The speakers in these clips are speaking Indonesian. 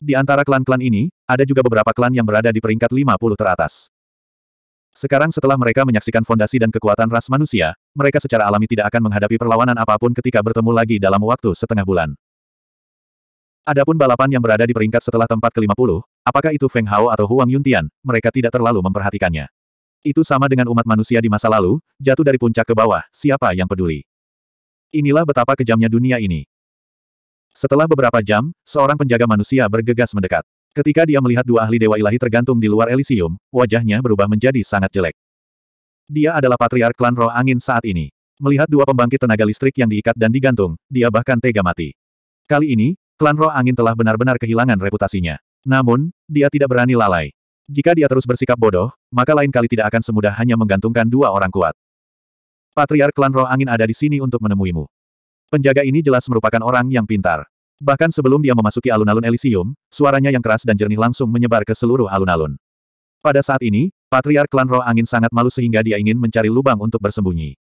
Di antara klan-klan ini, ada juga beberapa klan yang berada di peringkat 50 teratas. Sekarang setelah mereka menyaksikan fondasi dan kekuatan ras manusia, mereka secara alami tidak akan menghadapi perlawanan apapun ketika bertemu lagi dalam waktu setengah bulan. Adapun balapan yang berada di peringkat setelah tempat ke-50, apakah itu Feng Hao atau Huang Yuntian, mereka tidak terlalu memperhatikannya. Itu sama dengan umat manusia di masa lalu, jatuh dari puncak ke bawah, siapa yang peduli. Inilah betapa kejamnya dunia ini. Setelah beberapa jam, seorang penjaga manusia bergegas mendekat. Ketika dia melihat dua ahli dewa ilahi tergantung di luar Elysium, wajahnya berubah menjadi sangat jelek. Dia adalah patriark klan roh angin saat ini. Melihat dua pembangkit tenaga listrik yang diikat dan digantung, dia bahkan tega mati. Kali ini, klan roh angin telah benar-benar kehilangan reputasinya. Namun, dia tidak berani lalai. Jika dia terus bersikap bodoh, maka lain kali tidak akan semudah hanya menggantungkan dua orang kuat. Patriark klan roh angin ada di sini untuk menemuimu. Penjaga ini jelas merupakan orang yang pintar. Bahkan sebelum dia memasuki alun-alun Elysium, suaranya yang keras dan jernih langsung menyebar ke seluruh alun-alun. Pada saat ini, Patriar Klan Roh Angin sangat malu sehingga dia ingin mencari lubang untuk bersembunyi.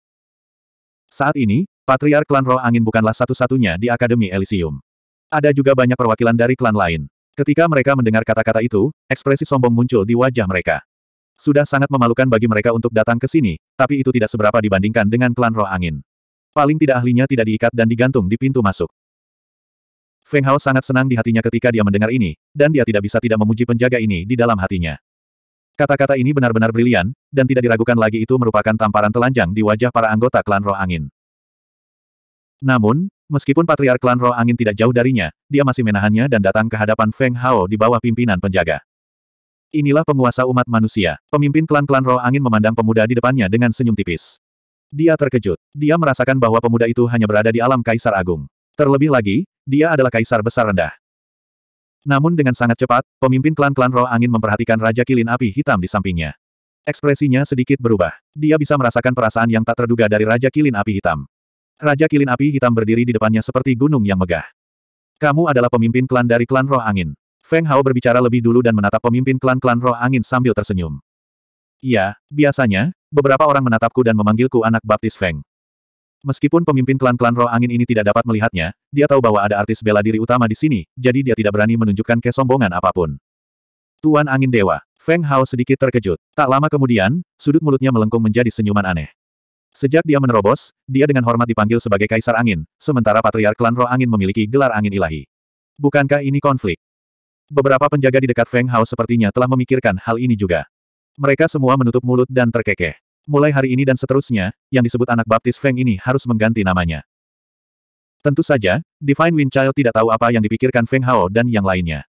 Saat ini, Patriar Klan Roh Angin bukanlah satu-satunya di Akademi Elysium. Ada juga banyak perwakilan dari klan lain. Ketika mereka mendengar kata-kata itu, ekspresi sombong muncul di wajah mereka. Sudah sangat memalukan bagi mereka untuk datang ke sini, tapi itu tidak seberapa dibandingkan dengan klan roh angin. Paling tidak ahlinya tidak diikat dan digantung di pintu masuk. Feng Hao sangat senang di hatinya ketika dia mendengar ini, dan dia tidak bisa tidak memuji penjaga ini di dalam hatinya. Kata-kata ini benar-benar brilian, dan tidak diragukan lagi itu merupakan tamparan telanjang di wajah para anggota klan roh angin. Namun, meskipun patriark klan roh angin tidak jauh darinya, dia masih menahannya dan datang ke hadapan Feng Hao di bawah pimpinan penjaga. Inilah penguasa umat manusia. Pemimpin klan-klan roh angin memandang pemuda di depannya dengan senyum tipis. Dia terkejut. Dia merasakan bahwa pemuda itu hanya berada di alam kaisar agung. Terlebih lagi, dia adalah kaisar besar rendah. Namun dengan sangat cepat, pemimpin klan-klan roh angin memperhatikan Raja Kilin Api Hitam di sampingnya. Ekspresinya sedikit berubah. Dia bisa merasakan perasaan yang tak terduga dari Raja Kilin Api Hitam. Raja Kilin Api Hitam berdiri di depannya seperti gunung yang megah. Kamu adalah pemimpin klan dari klan roh angin. Feng Hao berbicara lebih dulu dan menatap pemimpin klan-klan roh angin sambil tersenyum. Iya, biasanya, beberapa orang menatapku dan memanggilku anak baptis Feng. Meskipun pemimpin klan-klan roh angin ini tidak dapat melihatnya, dia tahu bahwa ada artis bela diri utama di sini, jadi dia tidak berani menunjukkan kesombongan apapun. Tuan Angin Dewa, Feng Hao sedikit terkejut. Tak lama kemudian, sudut mulutnya melengkung menjadi senyuman aneh. Sejak dia menerobos, dia dengan hormat dipanggil sebagai Kaisar Angin, sementara patriar Klan Roh Angin memiliki gelar angin ilahi. Bukankah ini konflik? Beberapa penjaga di dekat Feng Hao sepertinya telah memikirkan hal ini juga. Mereka semua menutup mulut dan terkekeh. Mulai hari ini dan seterusnya, yang disebut anak baptis Feng ini harus mengganti namanya. Tentu saja, Divine Wind Child tidak tahu apa yang dipikirkan Feng Hao dan yang lainnya.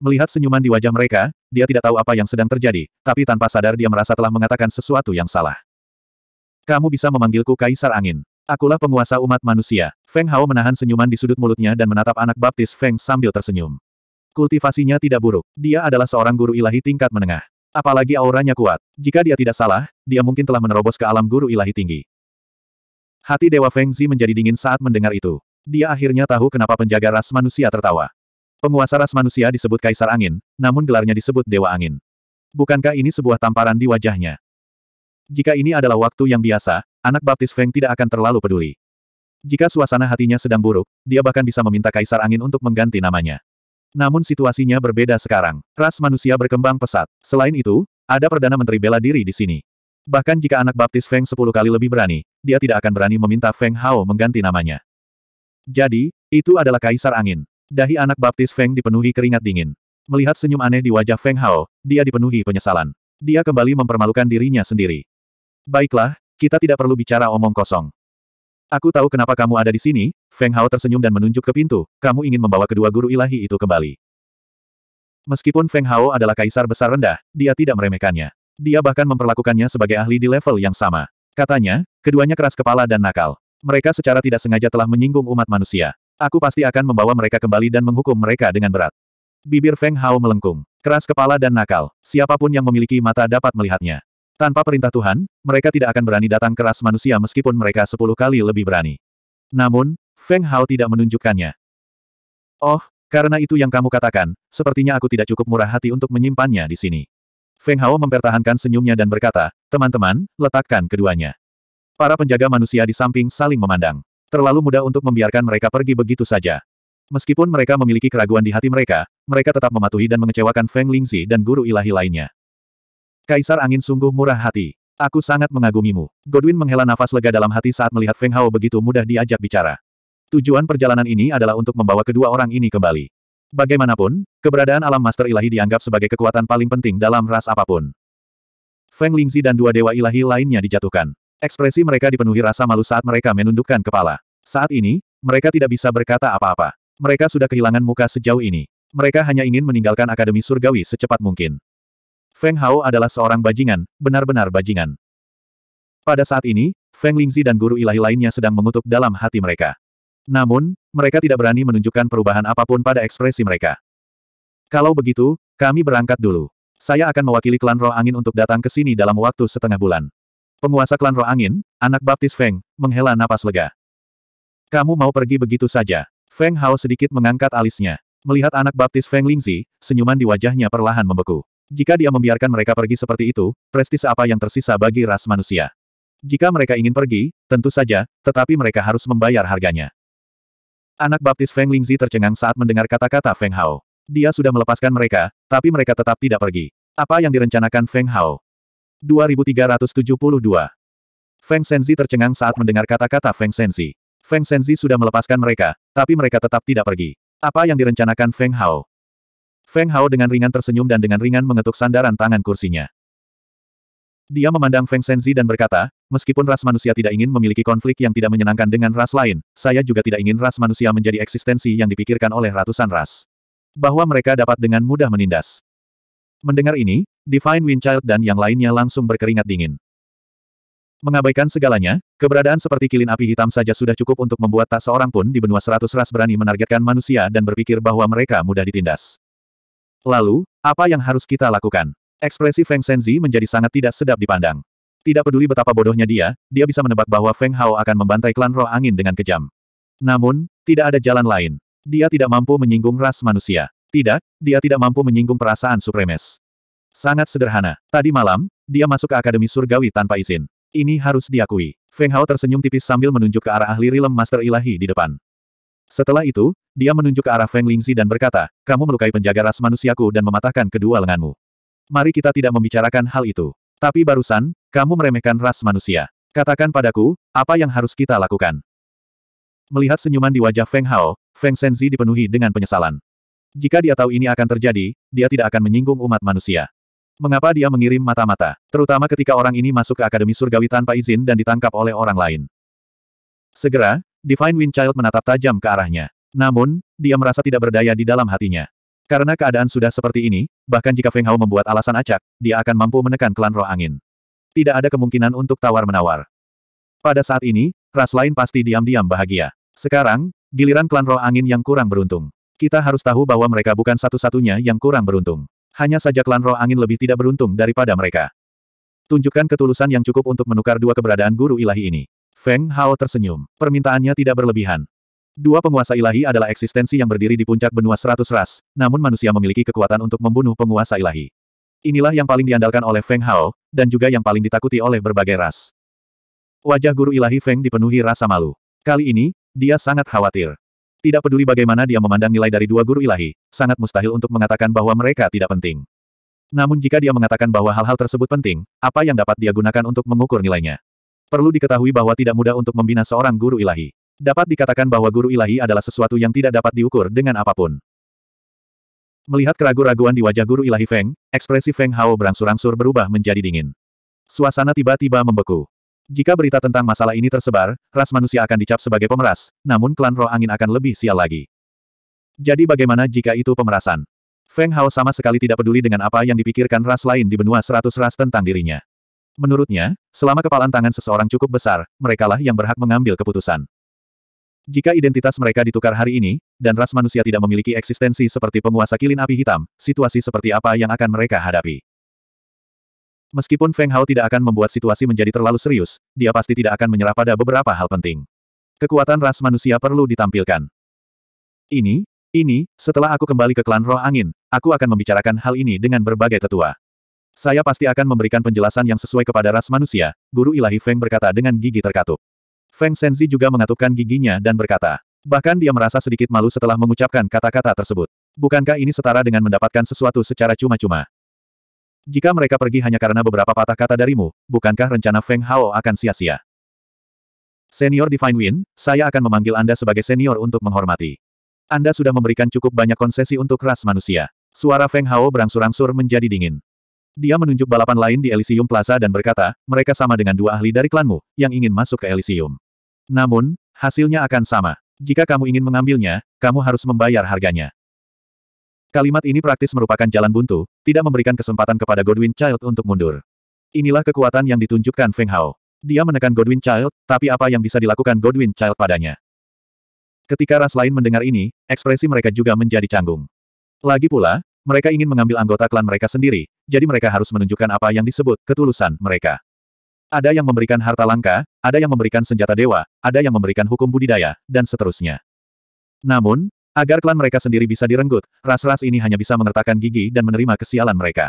Melihat senyuman di wajah mereka, dia tidak tahu apa yang sedang terjadi, tapi tanpa sadar dia merasa telah mengatakan sesuatu yang salah. Kamu bisa memanggilku Kaisar Angin. Akulah penguasa umat manusia. Feng Hao menahan senyuman di sudut mulutnya dan menatap anak baptis Feng sambil tersenyum. Kultivasinya tidak buruk. Dia adalah seorang guru ilahi tingkat menengah. Apalagi auranya kuat. Jika dia tidak salah, dia mungkin telah menerobos ke alam guru ilahi tinggi. Hati Dewa Feng Zi menjadi dingin saat mendengar itu. Dia akhirnya tahu kenapa penjaga ras manusia tertawa. Penguasa ras manusia disebut Kaisar Angin, namun gelarnya disebut Dewa Angin. Bukankah ini sebuah tamparan di wajahnya? Jika ini adalah waktu yang biasa, anak baptis Feng tidak akan terlalu peduli. Jika suasana hatinya sedang buruk, dia bahkan bisa meminta Kaisar Angin untuk mengganti namanya. Namun situasinya berbeda sekarang. Ras manusia berkembang pesat. Selain itu, ada Perdana Menteri bela diri di sini. Bahkan jika anak baptis Feng sepuluh kali lebih berani, dia tidak akan berani meminta Feng Hao mengganti namanya. Jadi, itu adalah Kaisar Angin. Dahi anak baptis Feng dipenuhi keringat dingin. Melihat senyum aneh di wajah Feng Hao, dia dipenuhi penyesalan. Dia kembali mempermalukan dirinya sendiri. Baiklah, kita tidak perlu bicara omong kosong. Aku tahu kenapa kamu ada di sini, Feng Hao tersenyum dan menunjuk ke pintu, kamu ingin membawa kedua guru ilahi itu kembali. Meskipun Feng Hao adalah kaisar besar rendah, dia tidak meremehkannya. Dia bahkan memperlakukannya sebagai ahli di level yang sama. Katanya, keduanya keras kepala dan nakal. Mereka secara tidak sengaja telah menyinggung umat manusia. Aku pasti akan membawa mereka kembali dan menghukum mereka dengan berat. Bibir Feng Hao melengkung. Keras kepala dan nakal. Siapapun yang memiliki mata dapat melihatnya. Tanpa perintah Tuhan, mereka tidak akan berani datang keras manusia meskipun mereka sepuluh kali lebih berani. Namun, Feng Hao tidak menunjukkannya. Oh, karena itu yang kamu katakan, sepertinya aku tidak cukup murah hati untuk menyimpannya di sini. Feng Hao mempertahankan senyumnya dan berkata, teman-teman, letakkan keduanya. Para penjaga manusia di samping saling memandang. Terlalu mudah untuk membiarkan mereka pergi begitu saja. Meskipun mereka memiliki keraguan di hati mereka, mereka tetap mematuhi dan mengecewakan Feng Lingzi dan guru ilahi lainnya. Kaisar angin sungguh murah hati. Aku sangat mengagumimu. Godwin menghela nafas lega dalam hati saat melihat Feng Hao begitu mudah diajak bicara. Tujuan perjalanan ini adalah untuk membawa kedua orang ini kembali. Bagaimanapun, keberadaan alam master ilahi dianggap sebagai kekuatan paling penting dalam ras apapun. Feng Lingzi dan dua dewa ilahi lainnya dijatuhkan. Ekspresi mereka dipenuhi rasa malu saat mereka menundukkan kepala. Saat ini, mereka tidak bisa berkata apa-apa. Mereka sudah kehilangan muka sejauh ini. Mereka hanya ingin meninggalkan Akademi Surgawi secepat mungkin. Feng Hao adalah seorang bajingan, benar-benar bajingan. Pada saat ini, Feng Lingzi dan guru ilahi lainnya sedang mengutuk dalam hati mereka. Namun, mereka tidak berani menunjukkan perubahan apapun pada ekspresi mereka. Kalau begitu, kami berangkat dulu. Saya akan mewakili klan roh angin untuk datang ke sini dalam waktu setengah bulan. Penguasa klan roh angin, anak baptis Feng, menghela napas lega. Kamu mau pergi begitu saja. Feng Hao sedikit mengangkat alisnya. Melihat anak baptis Feng Lingzi, senyuman di wajahnya perlahan membeku. Jika dia membiarkan mereka pergi seperti itu, prestis apa yang tersisa bagi ras manusia? Jika mereka ingin pergi, tentu saja, tetapi mereka harus membayar harganya. Anak baptis Feng Lingzi tercengang saat mendengar kata-kata Feng Hao. Dia sudah melepaskan mereka, tapi mereka tetap tidak pergi. Apa yang direncanakan Feng Hao? 2372 Feng Senzi tercengang saat mendengar kata-kata Feng Senzi. Feng Senzi sudah melepaskan mereka, tapi mereka tetap tidak pergi. Apa yang direncanakan Feng Hao? Feng Hao dengan ringan tersenyum dan dengan ringan mengetuk sandaran tangan kursinya. Dia memandang Feng Senzi dan berkata, meskipun ras manusia tidak ingin memiliki konflik yang tidak menyenangkan dengan ras lain, saya juga tidak ingin ras manusia menjadi eksistensi yang dipikirkan oleh ratusan ras. Bahwa mereka dapat dengan mudah menindas. Mendengar ini, Divine Windchild dan yang lainnya langsung berkeringat dingin. Mengabaikan segalanya, keberadaan seperti kilin api hitam saja sudah cukup untuk membuat tak seorang pun di benua seratus ras berani menargetkan manusia dan berpikir bahwa mereka mudah ditindas. Lalu, apa yang harus kita lakukan? Ekspresi Feng Senzi menjadi sangat tidak sedap dipandang. Tidak peduli betapa bodohnya dia, dia bisa menebak bahwa Feng Hao akan membantai klan roh angin dengan kejam. Namun, tidak ada jalan lain. Dia tidak mampu menyinggung ras manusia. Tidak, dia tidak mampu menyinggung perasaan supremes. Sangat sederhana. Tadi malam, dia masuk ke Akademi Surgawi tanpa izin. Ini harus diakui. Feng Hao tersenyum tipis sambil menunjuk ke arah ahli rilem Master Ilahi di depan. Setelah itu, dia menunjuk ke arah Feng Lingzi dan berkata, kamu melukai penjaga ras manusiaku dan mematahkan kedua lenganmu. Mari kita tidak membicarakan hal itu. Tapi barusan, kamu meremehkan ras manusia. Katakan padaku, apa yang harus kita lakukan? Melihat senyuman di wajah Feng Hao, Feng Senzi dipenuhi dengan penyesalan. Jika dia tahu ini akan terjadi, dia tidak akan menyinggung umat manusia. Mengapa dia mengirim mata-mata, terutama ketika orang ini masuk ke Akademi Surgawi tanpa izin dan ditangkap oleh orang lain? Segera, Divine Wind Child menatap tajam ke arahnya. Namun, dia merasa tidak berdaya di dalam hatinya. Karena keadaan sudah seperti ini, bahkan jika Feng Hao membuat alasan acak, dia akan mampu menekan klan roh angin. Tidak ada kemungkinan untuk tawar-menawar. Pada saat ini, ras lain pasti diam-diam bahagia. Sekarang, giliran klan roh angin yang kurang beruntung. Kita harus tahu bahwa mereka bukan satu-satunya yang kurang beruntung. Hanya saja klan roh angin lebih tidak beruntung daripada mereka. Tunjukkan ketulusan yang cukup untuk menukar dua keberadaan guru ilahi ini. Feng Hao tersenyum. Permintaannya tidak berlebihan. Dua penguasa ilahi adalah eksistensi yang berdiri di puncak benua seratus ras, namun manusia memiliki kekuatan untuk membunuh penguasa ilahi. Inilah yang paling diandalkan oleh Feng Hao, dan juga yang paling ditakuti oleh berbagai ras. Wajah guru ilahi Feng dipenuhi rasa malu. Kali ini, dia sangat khawatir. Tidak peduli bagaimana dia memandang nilai dari dua guru ilahi, sangat mustahil untuk mengatakan bahwa mereka tidak penting. Namun jika dia mengatakan bahwa hal-hal tersebut penting, apa yang dapat dia gunakan untuk mengukur nilainya? Perlu diketahui bahwa tidak mudah untuk membina seorang guru ilahi. Dapat dikatakan bahwa guru ilahi adalah sesuatu yang tidak dapat diukur dengan apapun. Melihat keraguan-raguan di wajah guru ilahi Feng, ekspresi Feng Hao berangsur-angsur berubah menjadi dingin. Suasana tiba-tiba membeku. Jika berita tentang masalah ini tersebar, ras manusia akan dicap sebagai pemeras, namun klan roh angin akan lebih sial lagi. Jadi bagaimana jika itu pemerasan? Feng Hao sama sekali tidak peduli dengan apa yang dipikirkan ras lain di benua seratus ras tentang dirinya. Menurutnya, selama kepalan tangan seseorang cukup besar, merekalah yang berhak mengambil keputusan. Jika identitas mereka ditukar hari ini, dan ras manusia tidak memiliki eksistensi seperti penguasa kilin api hitam, situasi seperti apa yang akan mereka hadapi? Meskipun Feng Hao tidak akan membuat situasi menjadi terlalu serius, dia pasti tidak akan menyerah pada beberapa hal penting. Kekuatan ras manusia perlu ditampilkan. Ini, ini, setelah aku kembali ke klan roh angin, aku akan membicarakan hal ini dengan berbagai tetua. Saya pasti akan memberikan penjelasan yang sesuai kepada ras manusia, Guru Ilahi Feng berkata dengan gigi terkatup. Feng Senzi juga mengatupkan giginya dan berkata. Bahkan dia merasa sedikit malu setelah mengucapkan kata-kata tersebut. Bukankah ini setara dengan mendapatkan sesuatu secara cuma-cuma? Jika mereka pergi hanya karena beberapa patah kata darimu, bukankah rencana Feng Hao akan sia-sia? Senior Divine Wind, saya akan memanggil Anda sebagai senior untuk menghormati. Anda sudah memberikan cukup banyak konsesi untuk ras manusia. Suara Feng Hao berangsur-angsur menjadi dingin. Dia menunjuk balapan lain di Elysium Plaza dan berkata, mereka sama dengan dua ahli dari klanmu, yang ingin masuk ke Elysium. Namun, hasilnya akan sama. Jika kamu ingin mengambilnya, kamu harus membayar harganya. Kalimat ini praktis merupakan jalan buntu, tidak memberikan kesempatan kepada Godwin Child untuk mundur. Inilah kekuatan yang ditunjukkan Feng Hao. Dia menekan Godwin Child, tapi apa yang bisa dilakukan Godwin Child padanya? Ketika ras lain mendengar ini, ekspresi mereka juga menjadi canggung. Lagi pula, mereka ingin mengambil anggota klan mereka sendiri, jadi mereka harus menunjukkan apa yang disebut ketulusan mereka. Ada yang memberikan harta langka, ada yang memberikan senjata dewa, ada yang memberikan hukum budidaya, dan seterusnya. Namun, agar klan mereka sendiri bisa direnggut, ras-ras ini hanya bisa mengertakkan gigi dan menerima kesialan mereka.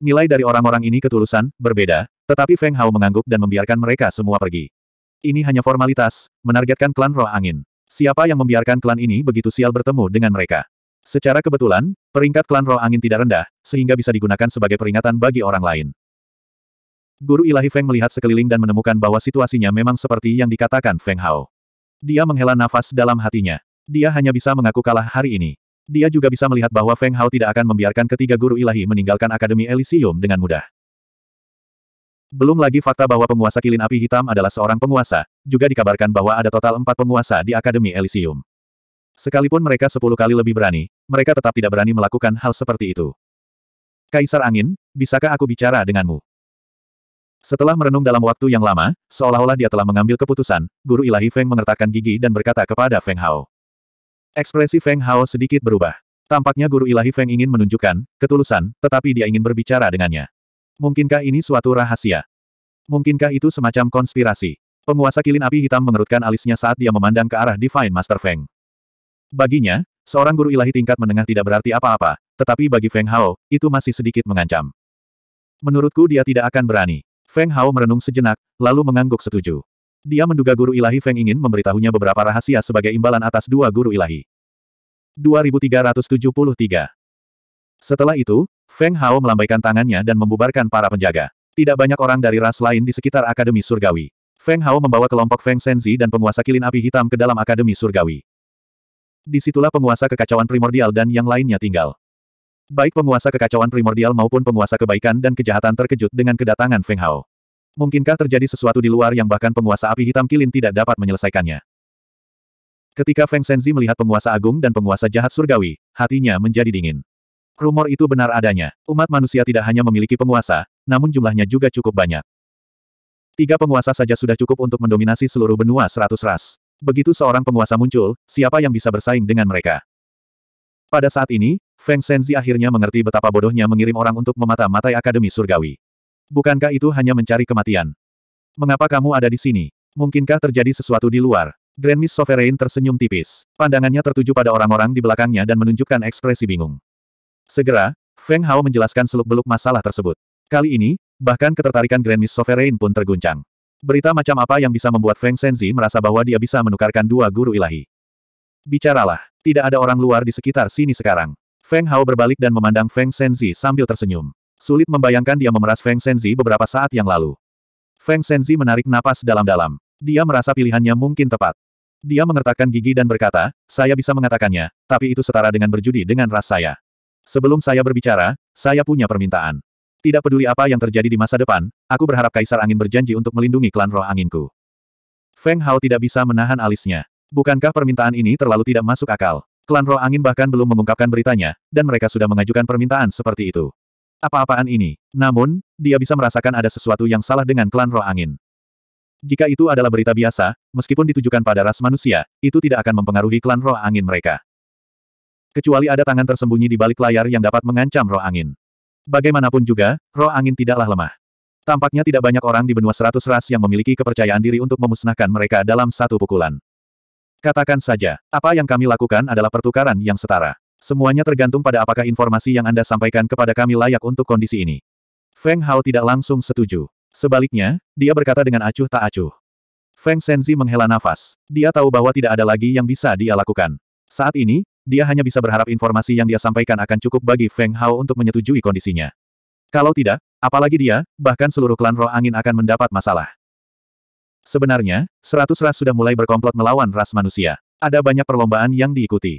Nilai dari orang-orang ini ketulusan, berbeda, tetapi Feng Hao mengangguk dan membiarkan mereka semua pergi. Ini hanya formalitas, menargetkan klan roh angin. Siapa yang membiarkan klan ini begitu sial bertemu dengan mereka? Secara kebetulan, peringkat klan roh angin tidak rendah, sehingga bisa digunakan sebagai peringatan bagi orang lain. Guru Ilahi Feng melihat sekeliling dan menemukan bahwa situasinya memang seperti yang dikatakan Feng Hao. Dia menghela nafas dalam hatinya. Dia hanya bisa mengaku kalah hari ini. Dia juga bisa melihat bahwa Feng Hao tidak akan membiarkan ketiga guru ilahi meninggalkan Akademi Elysium dengan mudah. Belum lagi fakta bahwa penguasa kilin api hitam adalah seorang penguasa, juga dikabarkan bahwa ada total empat penguasa di Akademi Elysium. Sekalipun mereka sepuluh kali lebih berani, mereka tetap tidak berani melakukan hal seperti itu. Kaisar Angin, bisakah aku bicara denganmu? Setelah merenung dalam waktu yang lama, seolah-olah dia telah mengambil keputusan, Guru Ilahi Feng mengertakkan gigi dan berkata kepada Feng Hao. Ekspresi Feng Hao sedikit berubah. Tampaknya Guru Ilahi Feng ingin menunjukkan ketulusan, tetapi dia ingin berbicara dengannya. Mungkinkah ini suatu rahasia? Mungkinkah itu semacam konspirasi? Penguasa kilin api hitam mengerutkan alisnya saat dia memandang ke arah Divine Master Feng. Baginya, seorang guru ilahi tingkat menengah tidak berarti apa-apa, tetapi bagi Feng Hao, itu masih sedikit mengancam. Menurutku dia tidak akan berani. Feng Hao merenung sejenak, lalu mengangguk setuju. Dia menduga guru ilahi Feng ingin memberitahunya beberapa rahasia sebagai imbalan atas dua guru ilahi. 2373 Setelah itu, Feng Hao melambaikan tangannya dan membubarkan para penjaga. Tidak banyak orang dari ras lain di sekitar Akademi Surgawi. Feng Hao membawa kelompok Feng Senzi dan penguasa kilin api hitam ke dalam Akademi Surgawi. Disitulah penguasa kekacauan primordial dan yang lainnya tinggal. Baik penguasa kekacauan primordial maupun penguasa kebaikan dan kejahatan terkejut dengan kedatangan Feng Hao. Mungkinkah terjadi sesuatu di luar yang bahkan penguasa api hitam kilin tidak dapat menyelesaikannya? Ketika Feng Senzi melihat penguasa agung dan penguasa jahat surgawi, hatinya menjadi dingin. Rumor itu benar adanya. Umat manusia tidak hanya memiliki penguasa, namun jumlahnya juga cukup banyak. Tiga penguasa saja sudah cukup untuk mendominasi seluruh benua seratus ras. Begitu seorang penguasa muncul, siapa yang bisa bersaing dengan mereka? Pada saat ini, Feng Shenzi akhirnya mengerti betapa bodohnya mengirim orang untuk memata-matai Akademi Surgawi. Bukankah itu hanya mencari kematian? Mengapa kamu ada di sini? Mungkinkah terjadi sesuatu di luar? Grand Miss Sovereign tersenyum tipis. Pandangannya tertuju pada orang-orang di belakangnya dan menunjukkan ekspresi bingung. Segera, Feng Hao menjelaskan seluk-beluk masalah tersebut. Kali ini, bahkan ketertarikan Grand Miss Sovereign pun terguncang. Berita macam apa yang bisa membuat Feng Senzi merasa bahwa dia bisa menukarkan dua guru ilahi? Bicaralah, tidak ada orang luar di sekitar sini sekarang. Feng Hao berbalik dan memandang Feng Senzi sambil tersenyum. Sulit membayangkan dia memeras Feng Senzi beberapa saat yang lalu. Feng Senzi menarik napas dalam-dalam. Dia merasa pilihannya mungkin tepat. Dia mengertakkan gigi dan berkata, saya bisa mengatakannya, tapi itu setara dengan berjudi dengan ras saya. Sebelum saya berbicara, saya punya permintaan. Tidak peduli apa yang terjadi di masa depan, aku berharap Kaisar Angin berjanji untuk melindungi klan roh anginku. Feng Hao tidak bisa menahan alisnya. Bukankah permintaan ini terlalu tidak masuk akal? Klan roh angin bahkan belum mengungkapkan beritanya, dan mereka sudah mengajukan permintaan seperti itu. Apa-apaan ini? Namun, dia bisa merasakan ada sesuatu yang salah dengan klan roh angin. Jika itu adalah berita biasa, meskipun ditujukan pada ras manusia, itu tidak akan mempengaruhi klan roh angin mereka. Kecuali ada tangan tersembunyi di balik layar yang dapat mengancam roh angin. Bagaimanapun juga, roh angin tidaklah lemah. Tampaknya tidak banyak orang di benua seratus ras yang memiliki kepercayaan diri untuk memusnahkan mereka dalam satu pukulan. Katakan saja, apa yang kami lakukan adalah pertukaran yang setara. Semuanya tergantung pada apakah informasi yang Anda sampaikan kepada kami layak untuk kondisi ini. Feng Hao tidak langsung setuju. Sebaliknya, dia berkata dengan acuh tak acuh. Feng Senzi menghela nafas. Dia tahu bahwa tidak ada lagi yang bisa dia lakukan. Saat ini, dia hanya bisa berharap informasi yang dia sampaikan akan cukup bagi Feng Hao untuk menyetujui kondisinya. Kalau tidak, apalagi dia, bahkan seluruh klan roh angin akan mendapat masalah. Sebenarnya, seratus ras sudah mulai berkomplot melawan ras manusia. Ada banyak perlombaan yang diikuti.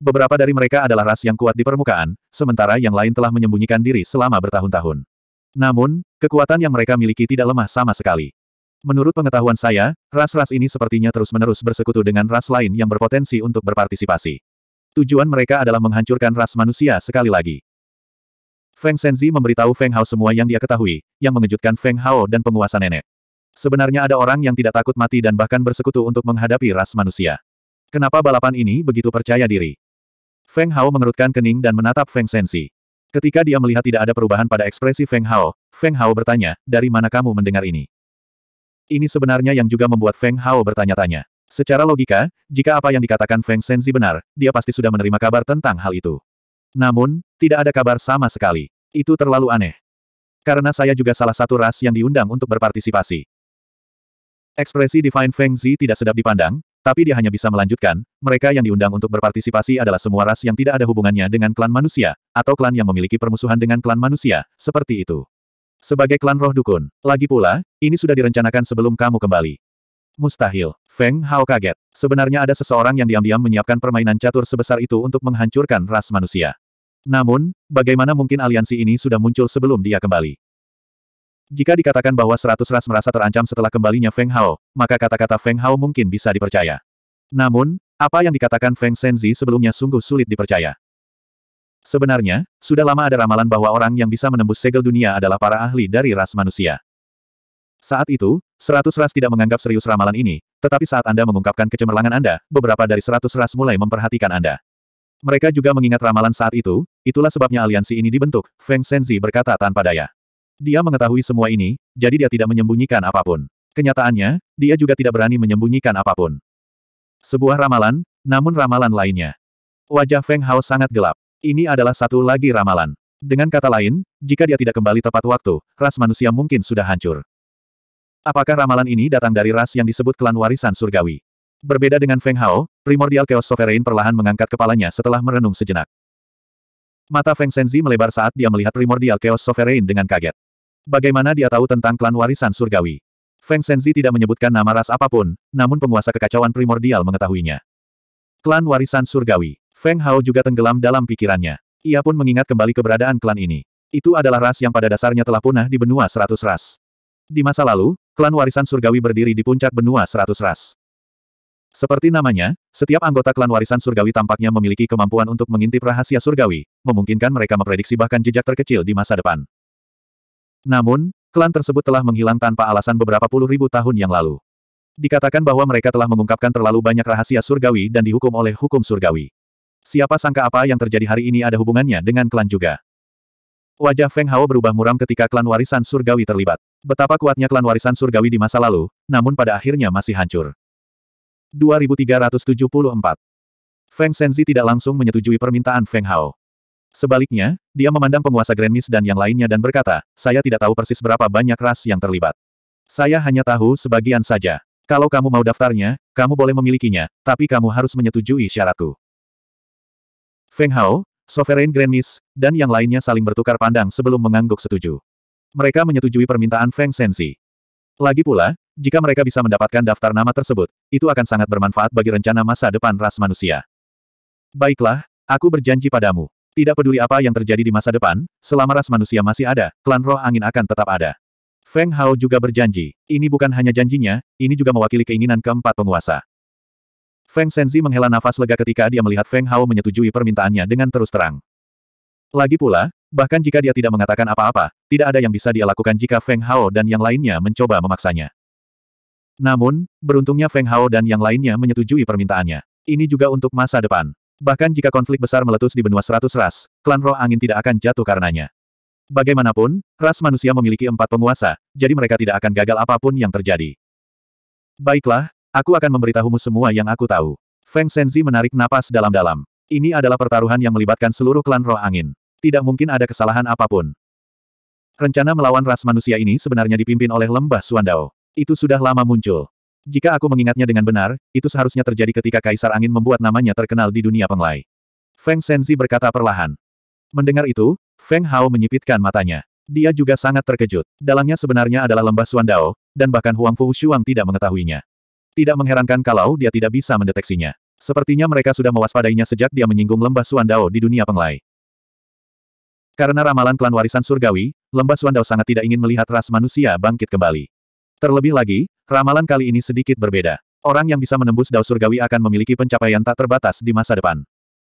Beberapa dari mereka adalah ras yang kuat di permukaan, sementara yang lain telah menyembunyikan diri selama bertahun-tahun. Namun, kekuatan yang mereka miliki tidak lemah sama sekali. Menurut pengetahuan saya, ras-ras ini sepertinya terus-menerus bersekutu dengan ras lain yang berpotensi untuk berpartisipasi. Tujuan mereka adalah menghancurkan ras manusia sekali lagi. Feng Senzi memberitahu Feng Hao semua yang dia ketahui, yang mengejutkan Feng Hao dan penguasa nenek. Sebenarnya ada orang yang tidak takut mati dan bahkan bersekutu untuk menghadapi ras manusia. Kenapa balapan ini begitu percaya diri? Feng Hao mengerutkan kening dan menatap Feng Senzi. Ketika dia melihat tidak ada perubahan pada ekspresi Feng Hao, Feng Hao bertanya, dari mana kamu mendengar ini? Ini sebenarnya yang juga membuat Feng Hao bertanya-tanya. Secara logika, jika apa yang dikatakan Feng Senzi benar, dia pasti sudah menerima kabar tentang hal itu. Namun, tidak ada kabar sama sekali. Itu terlalu aneh. Karena saya juga salah satu ras yang diundang untuk berpartisipasi. Ekspresi Divine Feng Zi tidak sedap dipandang, tapi dia hanya bisa melanjutkan, mereka yang diundang untuk berpartisipasi adalah semua ras yang tidak ada hubungannya dengan klan manusia, atau klan yang memiliki permusuhan dengan klan manusia, seperti itu. Sebagai klan roh dukun, lagi pula, ini sudah direncanakan sebelum kamu kembali. Mustahil. Feng Hao kaget. Sebenarnya ada seseorang yang diam-diam menyiapkan permainan catur sebesar itu untuk menghancurkan ras manusia. Namun, bagaimana mungkin aliansi ini sudah muncul sebelum dia kembali? Jika dikatakan bahwa seratus ras merasa terancam setelah kembalinya Feng Hao, maka kata-kata Feng Hao mungkin bisa dipercaya. Namun, apa yang dikatakan Feng Senzi sebelumnya sungguh sulit dipercaya. Sebenarnya, sudah lama ada ramalan bahwa orang yang bisa menembus segel dunia adalah para ahli dari ras manusia. Saat itu, seratus ras tidak menganggap serius ramalan ini, tetapi saat Anda mengungkapkan kecemerlangan Anda, beberapa dari seratus ras mulai memperhatikan Anda. Mereka juga mengingat ramalan saat itu, itulah sebabnya aliansi ini dibentuk, Feng Senzi berkata tanpa daya. Dia mengetahui semua ini, jadi dia tidak menyembunyikan apapun. Kenyataannya, dia juga tidak berani menyembunyikan apapun. Sebuah ramalan, namun ramalan lainnya. Wajah Feng Hao sangat gelap. Ini adalah satu lagi ramalan. Dengan kata lain, jika dia tidak kembali tepat waktu, ras manusia mungkin sudah hancur. Apakah ramalan ini datang dari ras yang disebut klan warisan surgawi? Berbeda dengan Feng Hao, primordial Chaos Sovereign perlahan mengangkat kepalanya setelah merenung sejenak. Mata Feng Senzi melebar saat dia melihat primordial Chaos Sovereign dengan kaget. Bagaimana dia tahu tentang klan warisan surgawi? Feng Senzi tidak menyebutkan nama ras apapun, namun penguasa kekacauan primordial mengetahuinya. Klan warisan surgawi. Feng Hao juga tenggelam dalam pikirannya. Ia pun mengingat kembali keberadaan klan ini. Itu adalah ras yang pada dasarnya telah punah di benua seratus ras. Di masa lalu, klan warisan surgawi berdiri di puncak benua seratus ras. Seperti namanya, setiap anggota klan warisan surgawi tampaknya memiliki kemampuan untuk mengintip rahasia surgawi, memungkinkan mereka memprediksi bahkan jejak terkecil di masa depan. Namun, klan tersebut telah menghilang tanpa alasan beberapa puluh ribu tahun yang lalu. Dikatakan bahwa mereka telah mengungkapkan terlalu banyak rahasia surgawi dan dihukum oleh hukum surgawi. Siapa sangka apa yang terjadi hari ini ada hubungannya dengan klan juga. Wajah Feng Hao berubah muram ketika klan warisan surgawi terlibat. Betapa kuatnya klan warisan surgawi di masa lalu, namun pada akhirnya masih hancur. 2374 Feng Senzi tidak langsung menyetujui permintaan Feng Hao. Sebaliknya, dia memandang penguasa Grand Miss dan yang lainnya dan berkata, saya tidak tahu persis berapa banyak ras yang terlibat. Saya hanya tahu sebagian saja. Kalau kamu mau daftarnya, kamu boleh memilikinya, tapi kamu harus menyetujui syaratku. Feng Hao, Sovereign Grand Miss, dan yang lainnya saling bertukar pandang sebelum mengangguk setuju. Mereka menyetujui permintaan Feng Sensi. Lagi pula, jika mereka bisa mendapatkan daftar nama tersebut, itu akan sangat bermanfaat bagi rencana masa depan ras manusia. Baiklah, aku berjanji padamu. Tidak peduli apa yang terjadi di masa depan, selama ras manusia masih ada, klan roh angin akan tetap ada. Feng Hao juga berjanji. Ini bukan hanya janjinya, ini juga mewakili keinginan keempat penguasa. Feng Senzi menghela nafas lega ketika dia melihat Feng Hao menyetujui permintaannya dengan terus terang. Lagi pula, bahkan jika dia tidak mengatakan apa-apa, tidak ada yang bisa dia lakukan jika Feng Hao dan yang lainnya mencoba memaksanya. Namun, beruntungnya Feng Hao dan yang lainnya menyetujui permintaannya. Ini juga untuk masa depan. Bahkan jika konflik besar meletus di benua seratus ras, klan roh angin tidak akan jatuh karenanya. Bagaimanapun, ras manusia memiliki empat penguasa, jadi mereka tidak akan gagal apapun yang terjadi. Baiklah, Aku akan memberitahumu semua yang aku tahu. Feng Senzi menarik napas dalam-dalam. Ini adalah pertaruhan yang melibatkan seluruh klan roh angin. Tidak mungkin ada kesalahan apapun. Rencana melawan ras manusia ini sebenarnya dipimpin oleh lembah Suandao. Itu sudah lama muncul. Jika aku mengingatnya dengan benar, itu seharusnya terjadi ketika Kaisar Angin membuat namanya terkenal di dunia penglai. Feng Senzi berkata perlahan. Mendengar itu, Feng Hao menyipitkan matanya. Dia juga sangat terkejut. Dalangnya sebenarnya adalah lembah Suandao, dan bahkan Huang Fu Shuang tidak mengetahuinya. Tidak mengherankan kalau dia tidak bisa mendeteksinya. Sepertinya mereka sudah mewaspadainya sejak dia menyinggung lembah Suandao di dunia penglai. Karena ramalan klan warisan surgawi, lembah Suandao sangat tidak ingin melihat ras manusia bangkit kembali. Terlebih lagi, ramalan kali ini sedikit berbeda. Orang yang bisa menembus dao surgawi akan memiliki pencapaian tak terbatas di masa depan.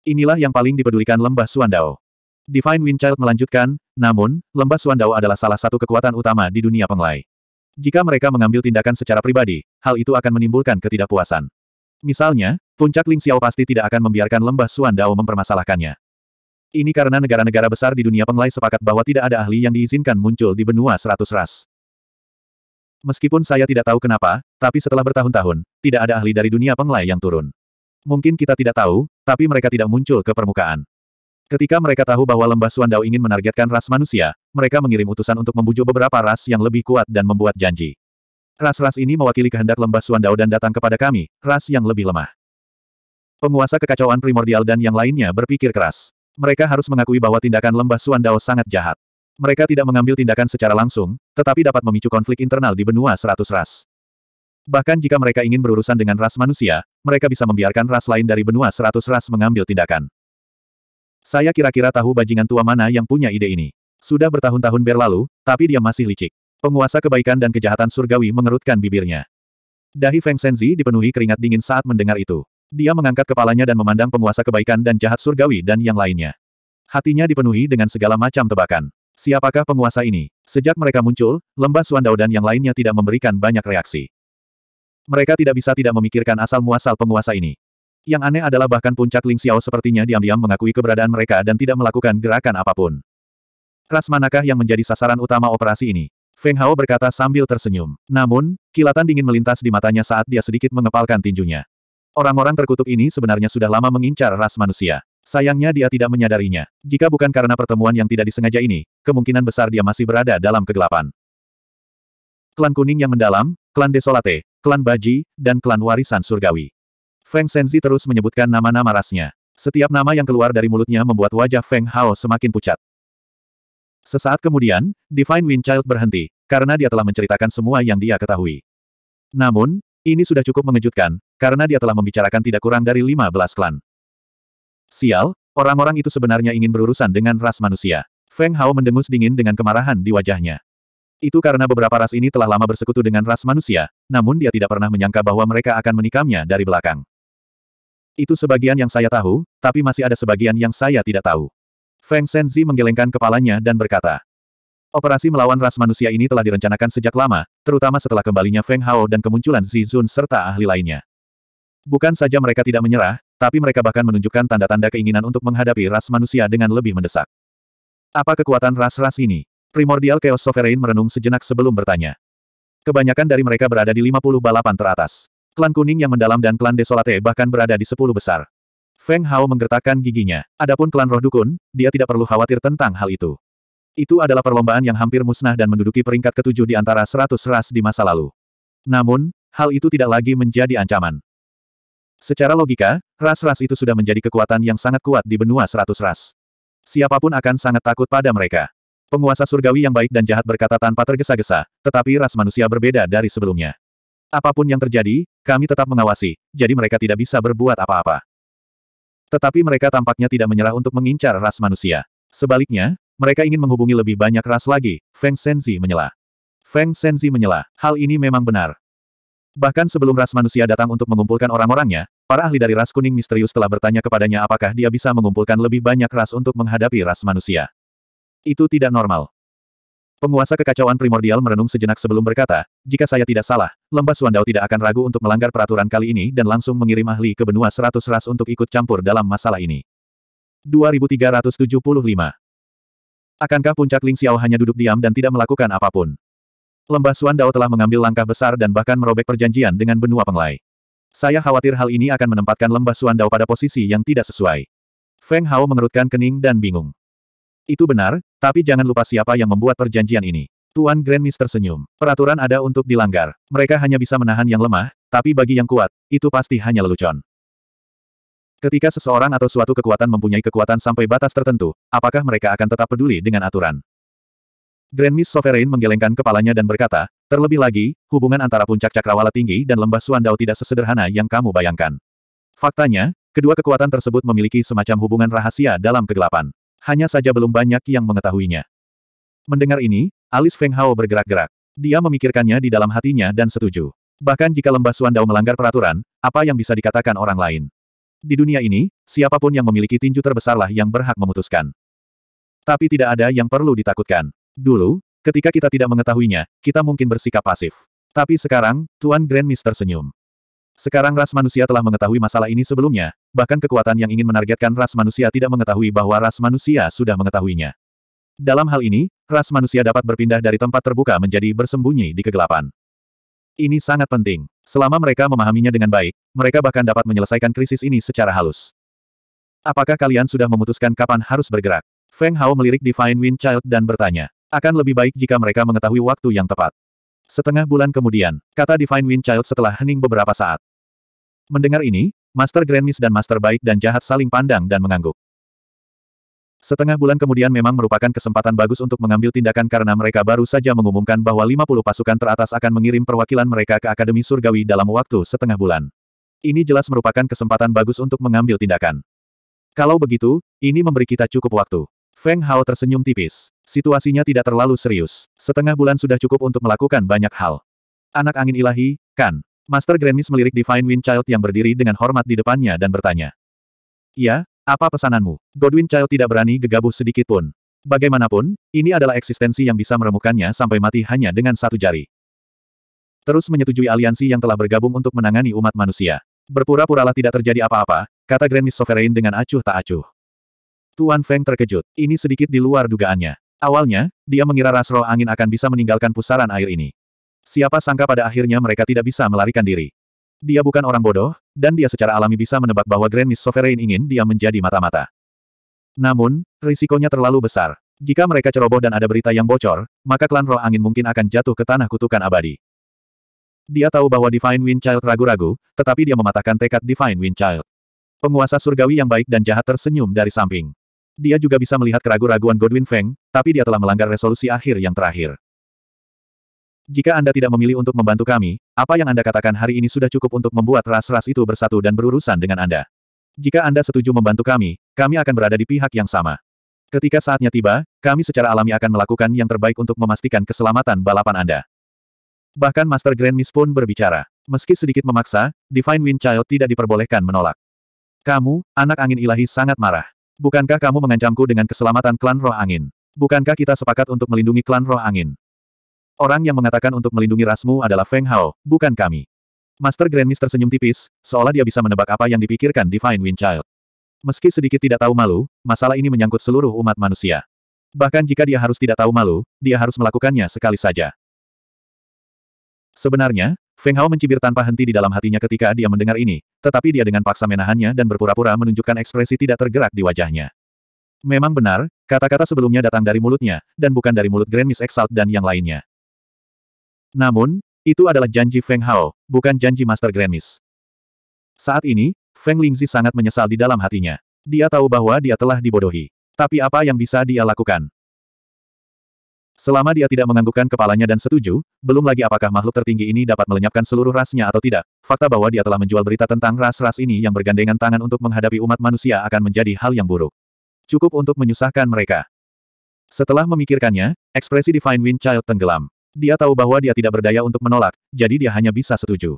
Inilah yang paling dipedulikan lembah Suandao. Divine Windchild melanjutkan, namun, lembah Suandao adalah salah satu kekuatan utama di dunia penglai. Jika mereka mengambil tindakan secara pribadi, hal itu akan menimbulkan ketidakpuasan. Misalnya, puncak Ling Xiao pasti tidak akan membiarkan lembah Suan Dao mempermasalahkannya. Ini karena negara-negara besar di dunia penglai sepakat bahwa tidak ada ahli yang diizinkan muncul di benua seratus ras. Meskipun saya tidak tahu kenapa, tapi setelah bertahun-tahun, tidak ada ahli dari dunia penglai yang turun. Mungkin kita tidak tahu, tapi mereka tidak muncul ke permukaan. Ketika mereka tahu bahwa lembah Suandao ingin menargetkan ras manusia, mereka mengirim utusan untuk membujuk beberapa ras yang lebih kuat dan membuat janji. Ras-ras ini mewakili kehendak lembah Suandao dan datang kepada kami, ras yang lebih lemah. Penguasa kekacauan primordial dan yang lainnya berpikir keras. Mereka harus mengakui bahwa tindakan lembah Suandao sangat jahat. Mereka tidak mengambil tindakan secara langsung, tetapi dapat memicu konflik internal di benua seratus ras. Bahkan jika mereka ingin berurusan dengan ras manusia, mereka bisa membiarkan ras lain dari benua seratus ras mengambil tindakan. Saya kira-kira tahu bajingan tua mana yang punya ide ini. Sudah bertahun-tahun berlalu, tapi dia masih licik. Penguasa kebaikan dan kejahatan surgawi mengerutkan bibirnya. Dahi Feng Senzi dipenuhi keringat dingin saat mendengar itu. Dia mengangkat kepalanya dan memandang penguasa kebaikan dan jahat surgawi dan yang lainnya. Hatinya dipenuhi dengan segala macam tebakan. Siapakah penguasa ini? Sejak mereka muncul, lembah Suandao dan yang lainnya tidak memberikan banyak reaksi. Mereka tidak bisa tidak memikirkan asal-muasal penguasa ini. Yang aneh adalah bahkan puncak Ling Xiao sepertinya diam-diam mengakui keberadaan mereka dan tidak melakukan gerakan apapun. Ras manakah yang menjadi sasaran utama operasi ini? Feng Hao berkata sambil tersenyum. Namun, kilatan dingin melintas di matanya saat dia sedikit mengepalkan tinjunya. Orang-orang terkutuk ini sebenarnya sudah lama mengincar ras manusia. Sayangnya dia tidak menyadarinya. Jika bukan karena pertemuan yang tidak disengaja ini, kemungkinan besar dia masih berada dalam kegelapan. Klan Kuning yang mendalam, Klan Desolate, Klan Baji, dan Klan Warisan Surgawi. Feng Senzi terus menyebutkan nama-nama rasnya. Setiap nama yang keluar dari mulutnya membuat wajah Feng Hao semakin pucat. Sesaat kemudian, Divine Wind Child berhenti, karena dia telah menceritakan semua yang dia ketahui. Namun, ini sudah cukup mengejutkan, karena dia telah membicarakan tidak kurang dari 15 klan. Sial, orang-orang itu sebenarnya ingin berurusan dengan ras manusia. Feng Hao mendengus dingin dengan kemarahan di wajahnya. Itu karena beberapa ras ini telah lama bersekutu dengan ras manusia, namun dia tidak pernah menyangka bahwa mereka akan menikamnya dari belakang. Itu sebagian yang saya tahu, tapi masih ada sebagian yang saya tidak tahu. Feng Shenzi menggelengkan kepalanya dan berkata, Operasi melawan ras manusia ini telah direncanakan sejak lama, terutama setelah kembalinya Feng Hao dan kemunculan Zizun serta ahli lainnya. Bukan saja mereka tidak menyerah, tapi mereka bahkan menunjukkan tanda-tanda keinginan untuk menghadapi ras manusia dengan lebih mendesak. Apa kekuatan ras-ras ini? Primordial Chaos Sovereign merenung sejenak sebelum bertanya. Kebanyakan dari mereka berada di 50 balapan teratas. Klan Kuning yang mendalam dan klan Desolate bahkan berada di sepuluh besar. Feng Hao menggertakkan giginya. Adapun klan Roh Dukun, dia tidak perlu khawatir tentang hal itu. Itu adalah perlombaan yang hampir musnah dan menduduki peringkat ketujuh di antara seratus ras di masa lalu. Namun, hal itu tidak lagi menjadi ancaman. Secara logika, ras-ras itu sudah menjadi kekuatan yang sangat kuat di benua seratus ras. Siapapun akan sangat takut pada mereka. Penguasa surgawi yang baik dan jahat berkata tanpa tergesa-gesa, tetapi ras manusia berbeda dari sebelumnya. Apapun yang terjadi, kami tetap mengawasi, jadi mereka tidak bisa berbuat apa-apa. Tetapi mereka tampaknya tidak menyerah untuk mengincar ras manusia. Sebaliknya, mereka ingin menghubungi lebih banyak ras lagi, Feng Senzi menyela. Feng Senzi menyela, hal ini memang benar. Bahkan sebelum ras manusia datang untuk mengumpulkan orang-orangnya, para ahli dari ras kuning misterius telah bertanya kepadanya apakah dia bisa mengumpulkan lebih banyak ras untuk menghadapi ras manusia. Itu tidak normal. Penguasa kekacauan primordial merenung sejenak sebelum berkata, jika saya tidak salah, lembah Suandao tidak akan ragu untuk melanggar peraturan kali ini dan langsung mengirim ahli ke benua seratus ras untuk ikut campur dalam masalah ini. 2375 Akankah puncak Ling Xiao hanya duduk diam dan tidak melakukan apapun? Lembah Suandao telah mengambil langkah besar dan bahkan merobek perjanjian dengan benua penglai. Saya khawatir hal ini akan menempatkan lembah Suandao pada posisi yang tidak sesuai. Feng Hao mengerutkan kening dan bingung. Itu benar, tapi jangan lupa siapa yang membuat perjanjian ini. Tuan Grandmis tersenyum. Peraturan ada untuk dilanggar. Mereka hanya bisa menahan yang lemah, tapi bagi yang kuat, itu pasti hanya lelucon. Ketika seseorang atau suatu kekuatan mempunyai kekuatan sampai batas tertentu, apakah mereka akan tetap peduli dengan aturan? Grandmis Sovereign menggelengkan kepalanya dan berkata, terlebih lagi, hubungan antara puncak cakrawala tinggi dan lembah Suandau tidak sesederhana yang kamu bayangkan. Faktanya, kedua kekuatan tersebut memiliki semacam hubungan rahasia dalam kegelapan hanya saja belum banyak yang mengetahuinya. Mendengar ini, alis Feng Hao bergerak-gerak. Dia memikirkannya di dalam hatinya dan setuju. Bahkan jika lembah Suandao melanggar peraturan, apa yang bisa dikatakan orang lain? Di dunia ini, siapapun yang memiliki tinju terbesarlah yang berhak memutuskan. Tapi tidak ada yang perlu ditakutkan. Dulu, ketika kita tidak mengetahuinya, kita mungkin bersikap pasif. Tapi sekarang, Tuan Grand senyum. Sekarang ras manusia telah mengetahui masalah ini sebelumnya, bahkan kekuatan yang ingin menargetkan ras manusia tidak mengetahui bahwa ras manusia sudah mengetahuinya. Dalam hal ini, ras manusia dapat berpindah dari tempat terbuka menjadi bersembunyi di kegelapan. Ini sangat penting. Selama mereka memahaminya dengan baik, mereka bahkan dapat menyelesaikan krisis ini secara halus. Apakah kalian sudah memutuskan kapan harus bergerak? Feng Hao melirik Divine Wind Child dan bertanya. Akan lebih baik jika mereka mengetahui waktu yang tepat. Setengah bulan kemudian, kata Divine Wind Child setelah hening beberapa saat. Mendengar ini, Master Grandmis dan Master Baik dan Jahat saling pandang dan mengangguk. Setengah bulan kemudian memang merupakan kesempatan bagus untuk mengambil tindakan karena mereka baru saja mengumumkan bahwa 50 pasukan teratas akan mengirim perwakilan mereka ke Akademi Surgawi dalam waktu setengah bulan. Ini jelas merupakan kesempatan bagus untuk mengambil tindakan. Kalau begitu, ini memberi kita cukup waktu. Feng Hao tersenyum tipis. Situasinya tidak terlalu serius. Setengah bulan sudah cukup untuk melakukan banyak hal. Anak angin ilahi, kan? Master Grandmis melirik Divine Wind Child yang berdiri dengan hormat di depannya dan bertanya. Ya, apa pesananmu? Godwin Child tidak berani gegabuh sedikit pun. Bagaimanapun, ini adalah eksistensi yang bisa meremukannya sampai mati hanya dengan satu jari. Terus menyetujui aliansi yang telah bergabung untuk menangani umat manusia. Berpura-puralah tidak terjadi apa-apa, kata Grandmis Sovereign dengan acuh tak acuh. Tuan Feng terkejut, ini sedikit di luar dugaannya. Awalnya, dia mengira ras roh angin akan bisa meninggalkan pusaran air ini. Siapa sangka pada akhirnya mereka tidak bisa melarikan diri. Dia bukan orang bodoh, dan dia secara alami bisa menebak bahwa Grand Miss Sovereign ingin dia menjadi mata-mata. Namun, risikonya terlalu besar. Jika mereka ceroboh dan ada berita yang bocor, maka klan roh angin mungkin akan jatuh ke tanah kutukan abadi. Dia tahu bahwa Divine Wind Child ragu-ragu, tetapi dia mematahkan tekad Divine Wind Child. Penguasa surgawi yang baik dan jahat tersenyum dari samping. Dia juga bisa melihat keraguan-raguan Godwin Feng, tapi dia telah melanggar resolusi akhir yang terakhir. Jika Anda tidak memilih untuk membantu kami, apa yang Anda katakan hari ini sudah cukup untuk membuat ras-ras itu bersatu dan berurusan dengan Anda. Jika Anda setuju membantu kami, kami akan berada di pihak yang sama. Ketika saatnya tiba, kami secara alami akan melakukan yang terbaik untuk memastikan keselamatan balapan Anda. Bahkan Master Grand Miss pun berbicara. Meski sedikit memaksa, Divine Wind Child tidak diperbolehkan menolak. Kamu, anak angin ilahi sangat marah. Bukankah kamu mengancamku dengan keselamatan klan roh angin? Bukankah kita sepakat untuk melindungi klan roh angin? Orang yang mengatakan untuk melindungi rasmu adalah Feng Hao, bukan kami. Master Grandmis tersenyum tipis, seolah dia bisa menebak apa yang dipikirkan Divine Windchild. Meski sedikit tidak tahu malu, masalah ini menyangkut seluruh umat manusia. Bahkan jika dia harus tidak tahu malu, dia harus melakukannya sekali saja. Sebenarnya, Feng Hao mencibir tanpa henti di dalam hatinya ketika dia mendengar ini, tetapi dia dengan paksa menahannya dan berpura-pura menunjukkan ekspresi tidak tergerak di wajahnya. Memang benar, kata-kata sebelumnya datang dari mulutnya, dan bukan dari mulut Grand Miss Exalt dan yang lainnya. Namun, itu adalah janji Feng Hao, bukan janji Master Grandmis. Saat ini, Feng Lingzi sangat menyesal di dalam hatinya. Dia tahu bahwa dia telah dibodohi. Tapi apa yang bisa dia lakukan? Selama dia tidak menganggukkan kepalanya dan setuju, belum lagi apakah makhluk tertinggi ini dapat melenyapkan seluruh rasnya atau tidak, fakta bahwa dia telah menjual berita tentang ras-ras ini yang bergandengan tangan untuk menghadapi umat manusia akan menjadi hal yang buruk. Cukup untuk menyusahkan mereka. Setelah memikirkannya, ekspresi Divine Wind Child tenggelam. Dia tahu bahwa dia tidak berdaya untuk menolak, jadi dia hanya bisa setuju.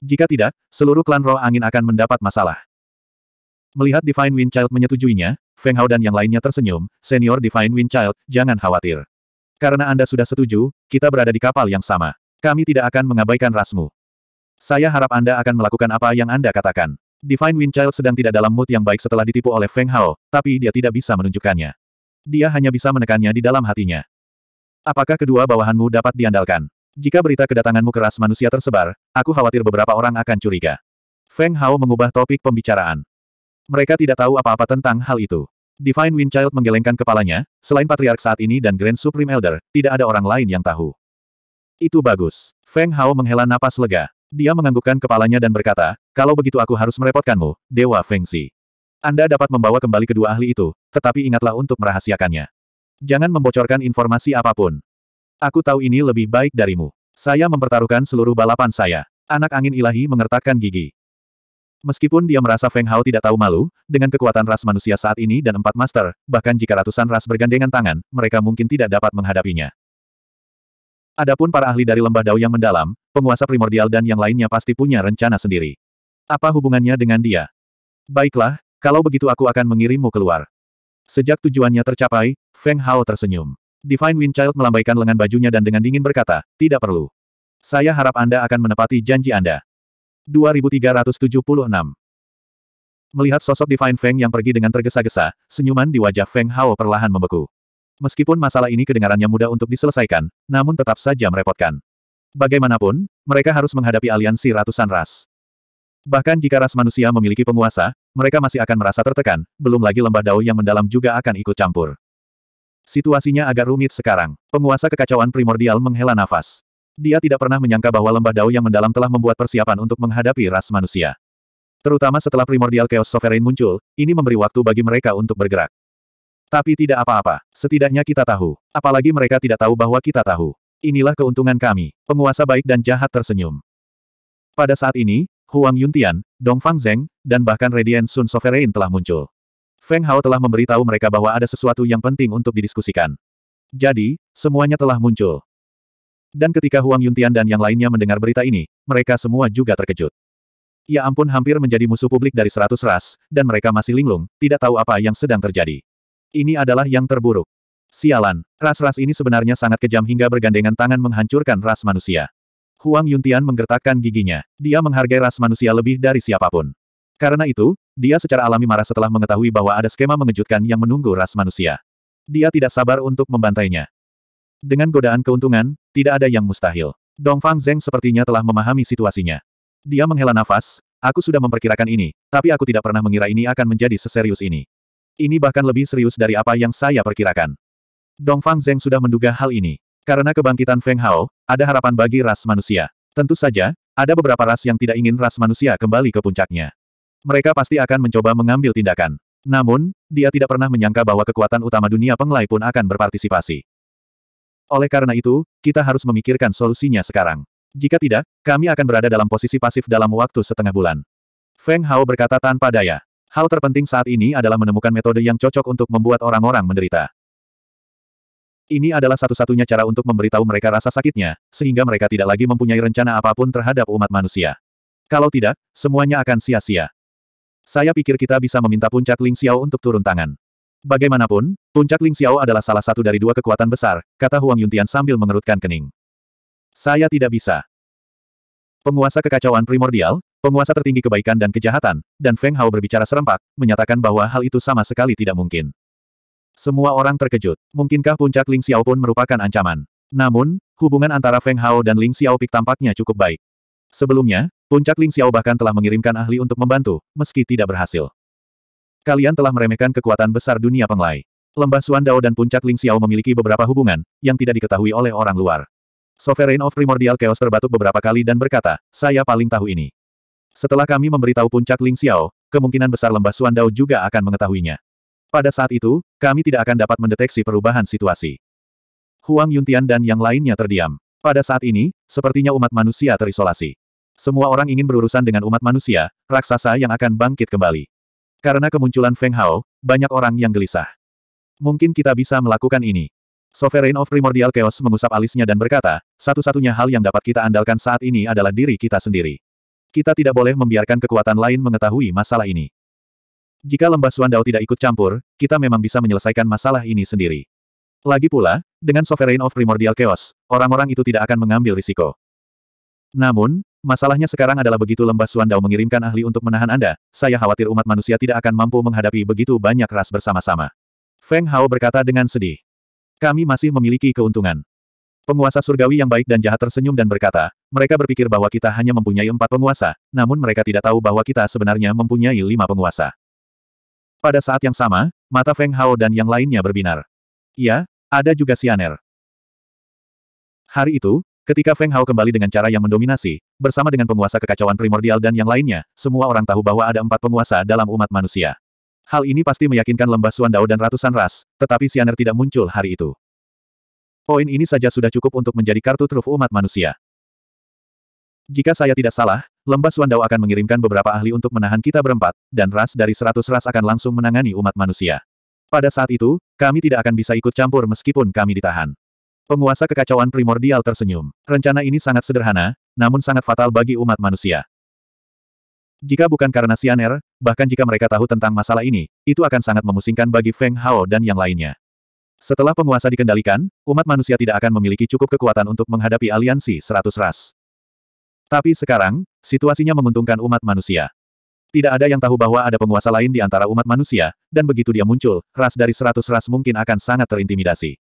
Jika tidak, seluruh klan roh angin akan mendapat masalah. Melihat Divine Windchild menyetujuinya, Feng Hao dan yang lainnya tersenyum, Senior Divine Windchild, jangan khawatir. Karena Anda sudah setuju, kita berada di kapal yang sama. Kami tidak akan mengabaikan rasmu. Saya harap Anda akan melakukan apa yang Anda katakan. Divine Windchild sedang tidak dalam mood yang baik setelah ditipu oleh Feng Hao, tapi dia tidak bisa menunjukkannya. Dia hanya bisa menekannya di dalam hatinya. Apakah kedua bawahanmu dapat diandalkan? Jika berita kedatanganmu keras manusia tersebar, aku khawatir beberapa orang akan curiga. Feng Hao mengubah topik pembicaraan. Mereka tidak tahu apa-apa tentang hal itu. Divine Windchild menggelengkan kepalanya, selain Patriark saat ini dan Grand Supreme Elder, tidak ada orang lain yang tahu. Itu bagus. Feng Hao menghela napas lega. Dia menganggukkan kepalanya dan berkata, kalau begitu aku harus merepotkanmu, Dewa Feng Xi. Anda dapat membawa kembali kedua ahli itu, tetapi ingatlah untuk merahasiakannya. Jangan membocorkan informasi apapun. Aku tahu ini lebih baik darimu. Saya mempertaruhkan seluruh balapan saya. Anak angin ilahi mengertakkan gigi. Meskipun dia merasa Feng Hao tidak tahu malu, dengan kekuatan ras manusia saat ini dan empat master, bahkan jika ratusan ras bergandengan tangan, mereka mungkin tidak dapat menghadapinya. Adapun para ahli dari lembah dao yang mendalam, penguasa primordial dan yang lainnya pasti punya rencana sendiri. Apa hubungannya dengan dia? Baiklah, kalau begitu aku akan mengirimmu keluar. Sejak tujuannya tercapai, Feng Hao tersenyum. Divine Wind melambaikan lengan bajunya dan dengan dingin berkata, tidak perlu. Saya harap Anda akan menepati janji Anda. 2376 Melihat sosok Divine Feng yang pergi dengan tergesa-gesa, senyuman di wajah Feng Hao perlahan membeku. Meskipun masalah ini kedengarannya mudah untuk diselesaikan, namun tetap saja merepotkan. Bagaimanapun, mereka harus menghadapi aliansi ratusan ras. Bahkan jika ras manusia memiliki penguasa, mereka masih akan merasa tertekan, belum lagi lembah dao yang mendalam juga akan ikut campur. Situasinya agak rumit sekarang. Penguasa kekacauan primordial menghela nafas. Dia tidak pernah menyangka bahwa lembah dao yang mendalam telah membuat persiapan untuk menghadapi ras manusia. Terutama setelah primordial chaos sovereign muncul, ini memberi waktu bagi mereka untuk bergerak. Tapi tidak apa-apa, setidaknya kita tahu. Apalagi mereka tidak tahu bahwa kita tahu. Inilah keuntungan kami. Penguasa baik dan jahat tersenyum. Pada saat ini, Huang Yuntian, Fang Zeng, dan bahkan Radiant Sun Sovereign telah muncul. Feng Hao telah memberitahu mereka bahwa ada sesuatu yang penting untuk didiskusikan. Jadi, semuanya telah muncul. Dan ketika Huang Yuntian dan yang lainnya mendengar berita ini, mereka semua juga terkejut. Ya ampun hampir menjadi musuh publik dari seratus ras, dan mereka masih linglung, tidak tahu apa yang sedang terjadi. Ini adalah yang terburuk. Sialan, ras-ras ini sebenarnya sangat kejam hingga bergandengan tangan menghancurkan ras manusia. Huang Yuntian menggertakkan giginya. Dia menghargai ras manusia lebih dari siapapun. Karena itu, dia secara alami marah setelah mengetahui bahwa ada skema mengejutkan yang menunggu ras manusia. Dia tidak sabar untuk membantainya. Dengan godaan keuntungan, tidak ada yang mustahil. Dongfang Zeng sepertinya telah memahami situasinya. Dia menghela nafas, aku sudah memperkirakan ini, tapi aku tidak pernah mengira ini akan menjadi seserius ini. Ini bahkan lebih serius dari apa yang saya perkirakan. Dongfang Zeng sudah menduga hal ini. Karena kebangkitan Feng Hao, ada harapan bagi ras manusia. Tentu saja, ada beberapa ras yang tidak ingin ras manusia kembali ke puncaknya. Mereka pasti akan mencoba mengambil tindakan. Namun, dia tidak pernah menyangka bahwa kekuatan utama dunia penglai pun akan berpartisipasi. Oleh karena itu, kita harus memikirkan solusinya sekarang. Jika tidak, kami akan berada dalam posisi pasif dalam waktu setengah bulan. Feng Hao berkata tanpa daya. Hal terpenting saat ini adalah menemukan metode yang cocok untuk membuat orang-orang menderita. Ini adalah satu-satunya cara untuk memberitahu mereka rasa sakitnya, sehingga mereka tidak lagi mempunyai rencana apapun terhadap umat manusia. Kalau tidak, semuanya akan sia-sia. Saya pikir kita bisa meminta puncak Ling Xiao untuk turun tangan. Bagaimanapun, puncak Ling Xiao adalah salah satu dari dua kekuatan besar, kata Huang Yuntian sambil mengerutkan kening. Saya tidak bisa. Penguasa kekacauan primordial, penguasa tertinggi kebaikan dan kejahatan, dan Feng Hao berbicara serempak, menyatakan bahwa hal itu sama sekali tidak mungkin. Semua orang terkejut. Mungkinkah puncak Ling Xiao pun merupakan ancaman? Namun, hubungan antara Feng Hao dan Ling Xiao Pik tampaknya cukup baik. Sebelumnya, puncak Ling Xiao bahkan telah mengirimkan ahli untuk membantu, meski tidak berhasil. Kalian telah meremehkan kekuatan besar dunia penglai. Lembah Suandao dan puncak Ling Xiao memiliki beberapa hubungan, yang tidak diketahui oleh orang luar. Sovereign of Primordial Chaos terbatuk beberapa kali dan berkata, saya paling tahu ini. Setelah kami memberitahu puncak Ling Xiao, kemungkinan besar lembah Suandao juga akan mengetahuinya. Pada saat itu, kami tidak akan dapat mendeteksi perubahan situasi. Huang Yuntian dan yang lainnya terdiam. Pada saat ini, sepertinya umat manusia terisolasi. Semua orang ingin berurusan dengan umat manusia, raksasa yang akan bangkit kembali. Karena kemunculan Feng Hao, banyak orang yang gelisah. Mungkin kita bisa melakukan ini. Sovereign of Primordial Chaos mengusap alisnya dan berkata, satu-satunya hal yang dapat kita andalkan saat ini adalah diri kita sendiri. Kita tidak boleh membiarkan kekuatan lain mengetahui masalah ini. Jika lembah Suandao tidak ikut campur, kita memang bisa menyelesaikan masalah ini sendiri. Lagi pula, dengan Sovereign of Primordial Chaos, orang-orang itu tidak akan mengambil risiko. Namun, masalahnya sekarang adalah begitu lembah Suandao mengirimkan ahli untuk menahan Anda, saya khawatir umat manusia tidak akan mampu menghadapi begitu banyak ras bersama-sama. Feng Hao berkata dengan sedih. Kami masih memiliki keuntungan. Penguasa surgawi yang baik dan jahat tersenyum dan berkata, mereka berpikir bahwa kita hanya mempunyai empat penguasa, namun mereka tidak tahu bahwa kita sebenarnya mempunyai lima penguasa. Pada saat yang sama, mata Feng Hao dan yang lainnya berbinar. Iya, ada juga Sianer. Hari itu, ketika Feng Hao kembali dengan cara yang mendominasi, bersama dengan penguasa kekacauan primordial dan yang lainnya, semua orang tahu bahwa ada empat penguasa dalam umat manusia. Hal ini pasti meyakinkan lembah Dao dan ratusan ras, tetapi Sianer tidak muncul hari itu. Poin ini saja sudah cukup untuk menjadi kartu truf umat manusia. Jika saya tidak salah, Lembah Suandao akan mengirimkan beberapa ahli untuk menahan kita berempat, dan ras dari seratus ras akan langsung menangani umat manusia. Pada saat itu, kami tidak akan bisa ikut campur meskipun kami ditahan. Penguasa kekacauan primordial tersenyum. Rencana ini sangat sederhana, namun sangat fatal bagi umat manusia. Jika bukan karena Sianer, bahkan jika mereka tahu tentang masalah ini, itu akan sangat memusingkan bagi Feng Hao dan yang lainnya. Setelah penguasa dikendalikan, umat manusia tidak akan memiliki cukup kekuatan untuk menghadapi aliansi seratus ras. Tapi sekarang, situasinya menguntungkan umat manusia. Tidak ada yang tahu bahwa ada penguasa lain di antara umat manusia, dan begitu dia muncul, ras dari seratus ras mungkin akan sangat terintimidasi.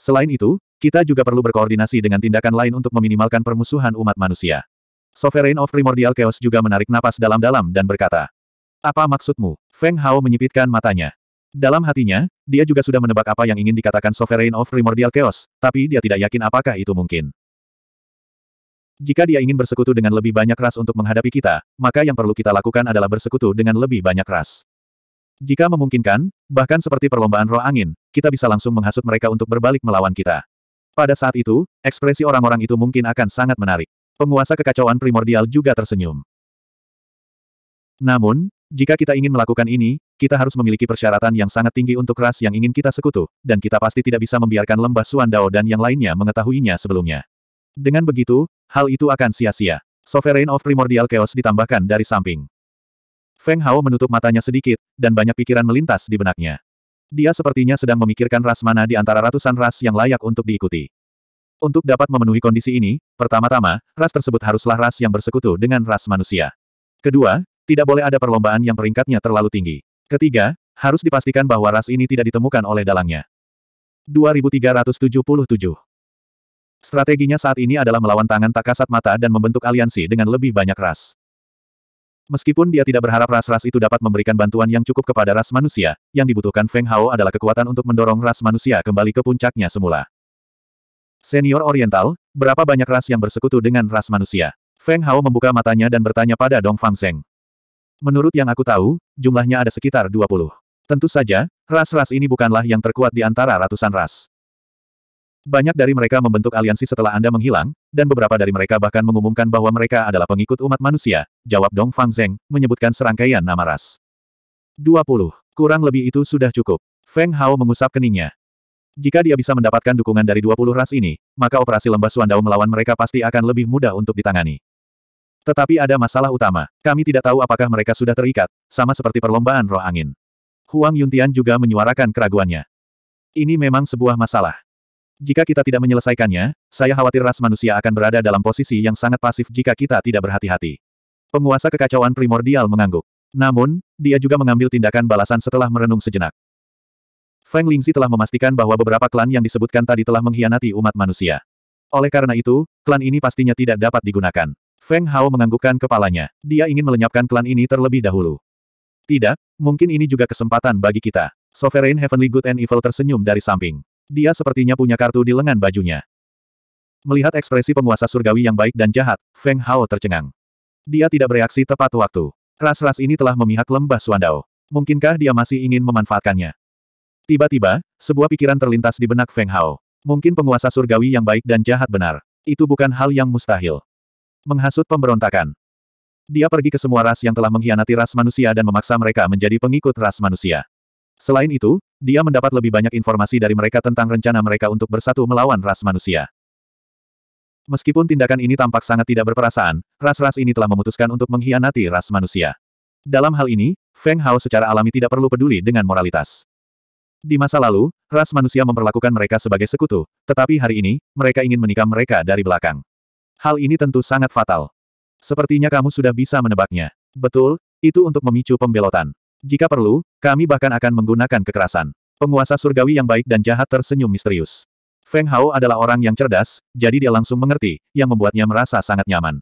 Selain itu, kita juga perlu berkoordinasi dengan tindakan lain untuk meminimalkan permusuhan umat manusia. Sovereign of Primordial Chaos juga menarik napas dalam-dalam dan berkata, Apa maksudmu? Feng Hao menyipitkan matanya. Dalam hatinya, dia juga sudah menebak apa yang ingin dikatakan Sovereign of Primordial Chaos, tapi dia tidak yakin apakah itu mungkin. Jika dia ingin bersekutu dengan lebih banyak ras untuk menghadapi kita, maka yang perlu kita lakukan adalah bersekutu dengan lebih banyak ras. Jika memungkinkan, bahkan seperti perlombaan roh angin, kita bisa langsung menghasut mereka untuk berbalik melawan kita. Pada saat itu, ekspresi orang-orang itu mungkin akan sangat menarik. Penguasa kekacauan primordial juga tersenyum. Namun, jika kita ingin melakukan ini, kita harus memiliki persyaratan yang sangat tinggi untuk ras yang ingin kita sekutu, dan kita pasti tidak bisa membiarkan lembah Suandao dan yang lainnya mengetahuinya sebelumnya. Dengan begitu, hal itu akan sia-sia. Sovereign of Primordial Chaos ditambahkan dari samping. Feng Hao menutup matanya sedikit, dan banyak pikiran melintas di benaknya. Dia sepertinya sedang memikirkan ras mana di antara ratusan ras yang layak untuk diikuti. Untuk dapat memenuhi kondisi ini, pertama-tama, ras tersebut haruslah ras yang bersekutu dengan ras manusia. Kedua, tidak boleh ada perlombaan yang peringkatnya terlalu tinggi. Ketiga, harus dipastikan bahwa ras ini tidak ditemukan oleh dalangnya. 2377 Strateginya saat ini adalah melawan tangan tak kasat mata dan membentuk aliansi dengan lebih banyak ras. Meskipun dia tidak berharap ras-ras itu dapat memberikan bantuan yang cukup kepada ras manusia, yang dibutuhkan Feng Hao adalah kekuatan untuk mendorong ras manusia kembali ke puncaknya semula. Senior Oriental, berapa banyak ras yang bersekutu dengan ras manusia? Feng Hao membuka matanya dan bertanya pada Dong Fang Zeng. Menurut yang aku tahu, jumlahnya ada sekitar 20. Tentu saja, ras-ras ini bukanlah yang terkuat di antara ratusan ras. Banyak dari mereka membentuk aliansi setelah Anda menghilang, dan beberapa dari mereka bahkan mengumumkan bahwa mereka adalah pengikut umat manusia, jawab Dong Fang Zeng, menyebutkan serangkaian nama ras. 20. Kurang lebih itu sudah cukup. Feng Hao mengusap keningnya. Jika dia bisa mendapatkan dukungan dari 20 ras ini, maka operasi lembah Suandao melawan mereka pasti akan lebih mudah untuk ditangani. Tetapi ada masalah utama, kami tidak tahu apakah mereka sudah terikat, sama seperti perlombaan roh angin. Huang Yuntian juga menyuarakan keraguannya. Ini memang sebuah masalah. Jika kita tidak menyelesaikannya, saya khawatir ras manusia akan berada dalam posisi yang sangat pasif jika kita tidak berhati-hati. Penguasa kekacauan primordial mengangguk. Namun, dia juga mengambil tindakan balasan setelah merenung sejenak. Feng Lingzi telah memastikan bahwa beberapa klan yang disebutkan tadi telah mengkhianati umat manusia. Oleh karena itu, klan ini pastinya tidak dapat digunakan. Feng Hao menganggukkan kepalanya. Dia ingin melenyapkan klan ini terlebih dahulu. Tidak, mungkin ini juga kesempatan bagi kita. Sovereign Heavenly Good and Evil tersenyum dari samping. Dia sepertinya punya kartu di lengan bajunya. Melihat ekspresi penguasa surgawi yang baik dan jahat, Feng Hao tercengang. Dia tidak bereaksi tepat waktu. Ras-ras ini telah memihak lembah Suandao. Mungkinkah dia masih ingin memanfaatkannya? Tiba-tiba, sebuah pikiran terlintas di benak Feng Hao. Mungkin penguasa surgawi yang baik dan jahat benar. Itu bukan hal yang mustahil. Menghasut pemberontakan. Dia pergi ke semua ras yang telah mengkhianati ras manusia dan memaksa mereka menjadi pengikut ras manusia. Selain itu, dia mendapat lebih banyak informasi dari mereka tentang rencana mereka untuk bersatu melawan ras manusia. Meskipun tindakan ini tampak sangat tidak berperasaan, ras-ras ini telah memutuskan untuk mengkhianati ras manusia. Dalam hal ini, Feng Hao secara alami tidak perlu peduli dengan moralitas. Di masa lalu, ras manusia memperlakukan mereka sebagai sekutu, tetapi hari ini, mereka ingin menikam mereka dari belakang. Hal ini tentu sangat fatal. Sepertinya kamu sudah bisa menebaknya. Betul, itu untuk memicu pembelotan. Jika perlu, kami bahkan akan menggunakan kekerasan. Penguasa surgawi yang baik dan jahat tersenyum misterius. Feng Hao adalah orang yang cerdas, jadi dia langsung mengerti, yang membuatnya merasa sangat nyaman.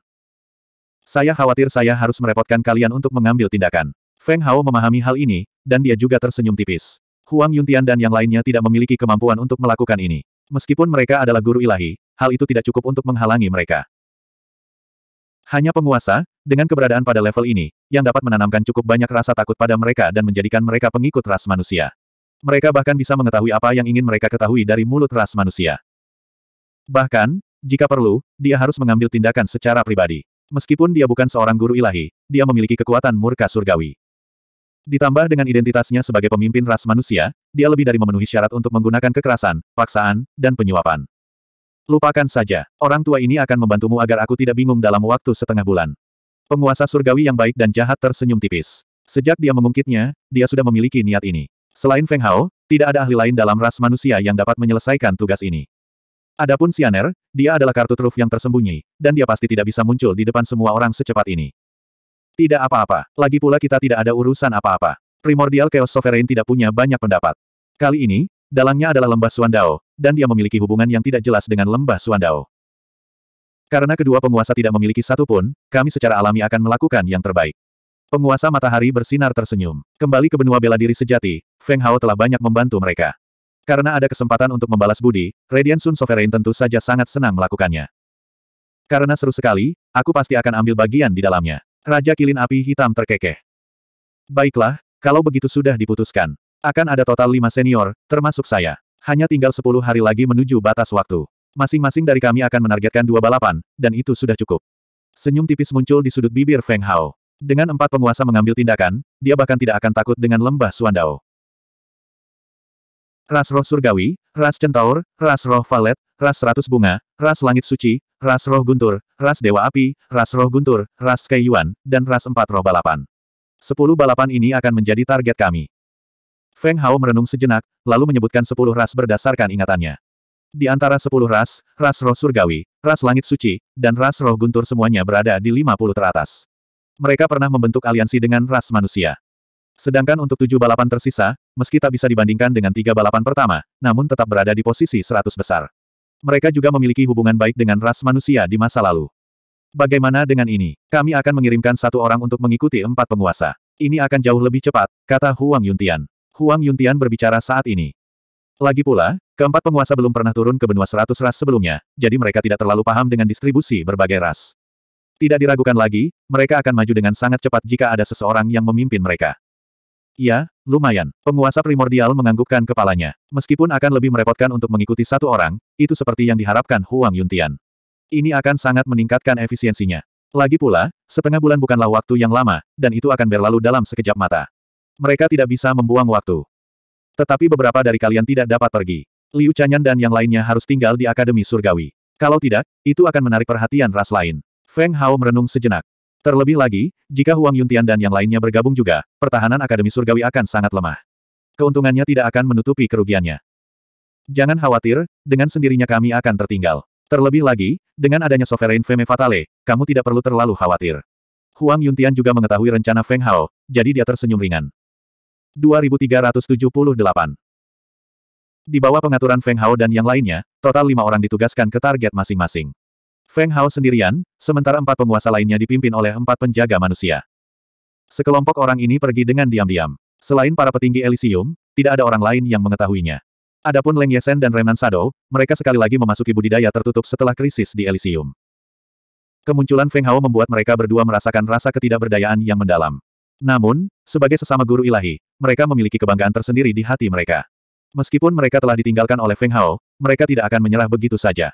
Saya khawatir saya harus merepotkan kalian untuk mengambil tindakan. Feng Hao memahami hal ini, dan dia juga tersenyum tipis. Huang Yuntian dan yang lainnya tidak memiliki kemampuan untuk melakukan ini. Meskipun mereka adalah guru ilahi, hal itu tidak cukup untuk menghalangi mereka. Hanya penguasa, dengan keberadaan pada level ini, yang dapat menanamkan cukup banyak rasa takut pada mereka dan menjadikan mereka pengikut ras manusia. Mereka bahkan bisa mengetahui apa yang ingin mereka ketahui dari mulut ras manusia. Bahkan, jika perlu, dia harus mengambil tindakan secara pribadi. Meskipun dia bukan seorang guru ilahi, dia memiliki kekuatan murka surgawi. Ditambah dengan identitasnya sebagai pemimpin ras manusia, dia lebih dari memenuhi syarat untuk menggunakan kekerasan, paksaan, dan penyuapan. Lupakan saja, orang tua ini akan membantumu agar aku tidak bingung dalam waktu setengah bulan. Penguasa surgawi yang baik dan jahat tersenyum tipis. Sejak dia mengungkitnya, dia sudah memiliki niat ini. Selain Feng Hao, tidak ada ahli lain dalam ras manusia yang dapat menyelesaikan tugas ini. Adapun Sianer, dia adalah kartu truf yang tersembunyi, dan dia pasti tidak bisa muncul di depan semua orang secepat ini. Tidak apa-apa, lagi pula kita tidak ada urusan apa-apa. Primordial Chaos Sovereign tidak punya banyak pendapat. Kali ini, dalangnya adalah lembah Suandao, dan dia memiliki hubungan yang tidak jelas dengan lembah Suandao. Karena kedua penguasa tidak memiliki satu pun, kami secara alami akan melakukan yang terbaik. Penguasa matahari bersinar tersenyum. Kembali ke benua bela diri sejati, Feng Hao telah banyak membantu mereka. Karena ada kesempatan untuk membalas budi, Radiant Sun Sovereign tentu saja sangat senang melakukannya. Karena seru sekali, aku pasti akan ambil bagian di dalamnya. Raja Kilin Api Hitam terkekeh. Baiklah, kalau begitu sudah diputuskan. Akan ada total lima senior, termasuk saya. Hanya tinggal 10 hari lagi menuju batas waktu. Masing-masing dari kami akan menargetkan dua balapan, dan itu sudah cukup. Senyum tipis muncul di sudut bibir Feng Hao. Dengan empat penguasa mengambil tindakan, dia bahkan tidak akan takut dengan lembah Suandao. Ras roh surgawi, ras centaur, ras roh valet, ras Ratus bunga, ras langit suci, ras roh guntur, ras dewa api, ras roh guntur, ras Yuan, dan ras empat roh balapan. Sepuluh balapan ini akan menjadi target kami. Feng Hao merenung sejenak, lalu menyebutkan sepuluh ras berdasarkan ingatannya. Di antara sepuluh ras, ras roh surgawi, ras langit suci, dan ras roh guntur semuanya berada di lima puluh teratas. Mereka pernah membentuk aliansi dengan ras manusia. Sedangkan untuk tujuh balapan tersisa, meski tak bisa dibandingkan dengan tiga balapan pertama, namun tetap berada di posisi seratus besar. Mereka juga memiliki hubungan baik dengan ras manusia di masa lalu. Bagaimana dengan ini? Kami akan mengirimkan satu orang untuk mengikuti empat penguasa. Ini akan jauh lebih cepat, kata Huang Yuntian. Huang Yuntian berbicara saat ini. Lagi pula, keempat penguasa belum pernah turun ke benua seratus ras sebelumnya, jadi mereka tidak terlalu paham dengan distribusi berbagai ras. Tidak diragukan lagi, mereka akan maju dengan sangat cepat jika ada seseorang yang memimpin mereka. Ya, lumayan. Penguasa primordial menganggukkan kepalanya. Meskipun akan lebih merepotkan untuk mengikuti satu orang, itu seperti yang diharapkan Huang Yuntian. Ini akan sangat meningkatkan efisiensinya. Lagi pula, setengah bulan bukanlah waktu yang lama, dan itu akan berlalu dalam sekejap mata. Mereka tidak bisa membuang waktu. Tetapi beberapa dari kalian tidak dapat pergi. Liu Chanyan dan yang lainnya harus tinggal di Akademi Surgawi. Kalau tidak, itu akan menarik perhatian ras lain. Feng Hao merenung sejenak. Terlebih lagi, jika Huang Yuntian dan yang lainnya bergabung juga, pertahanan Akademi Surgawi akan sangat lemah. Keuntungannya tidak akan menutupi kerugiannya. Jangan khawatir, dengan sendirinya kami akan tertinggal. Terlebih lagi, dengan adanya Sovereign Femme Fatale, kamu tidak perlu terlalu khawatir. Huang Yuntian juga mengetahui rencana Feng Hao, jadi dia tersenyum ringan. 2378. Di bawah pengaturan Feng Hao dan yang lainnya, total lima orang ditugaskan ke target masing-masing. Feng Hao sendirian, sementara empat penguasa lainnya dipimpin oleh empat penjaga manusia. Sekelompok orang ini pergi dengan diam-diam. Selain para petinggi Elysium, tidak ada orang lain yang mengetahuinya. Adapun Leng Yesen dan Renan Sado, mereka sekali lagi memasuki budidaya tertutup setelah krisis di Elysium. Kemunculan Feng Hao membuat mereka berdua merasakan rasa ketidakberdayaan yang mendalam. Namun, sebagai sesama guru ilahi, mereka memiliki kebanggaan tersendiri di hati mereka. Meskipun mereka telah ditinggalkan oleh Feng Hao, mereka tidak akan menyerah begitu saja.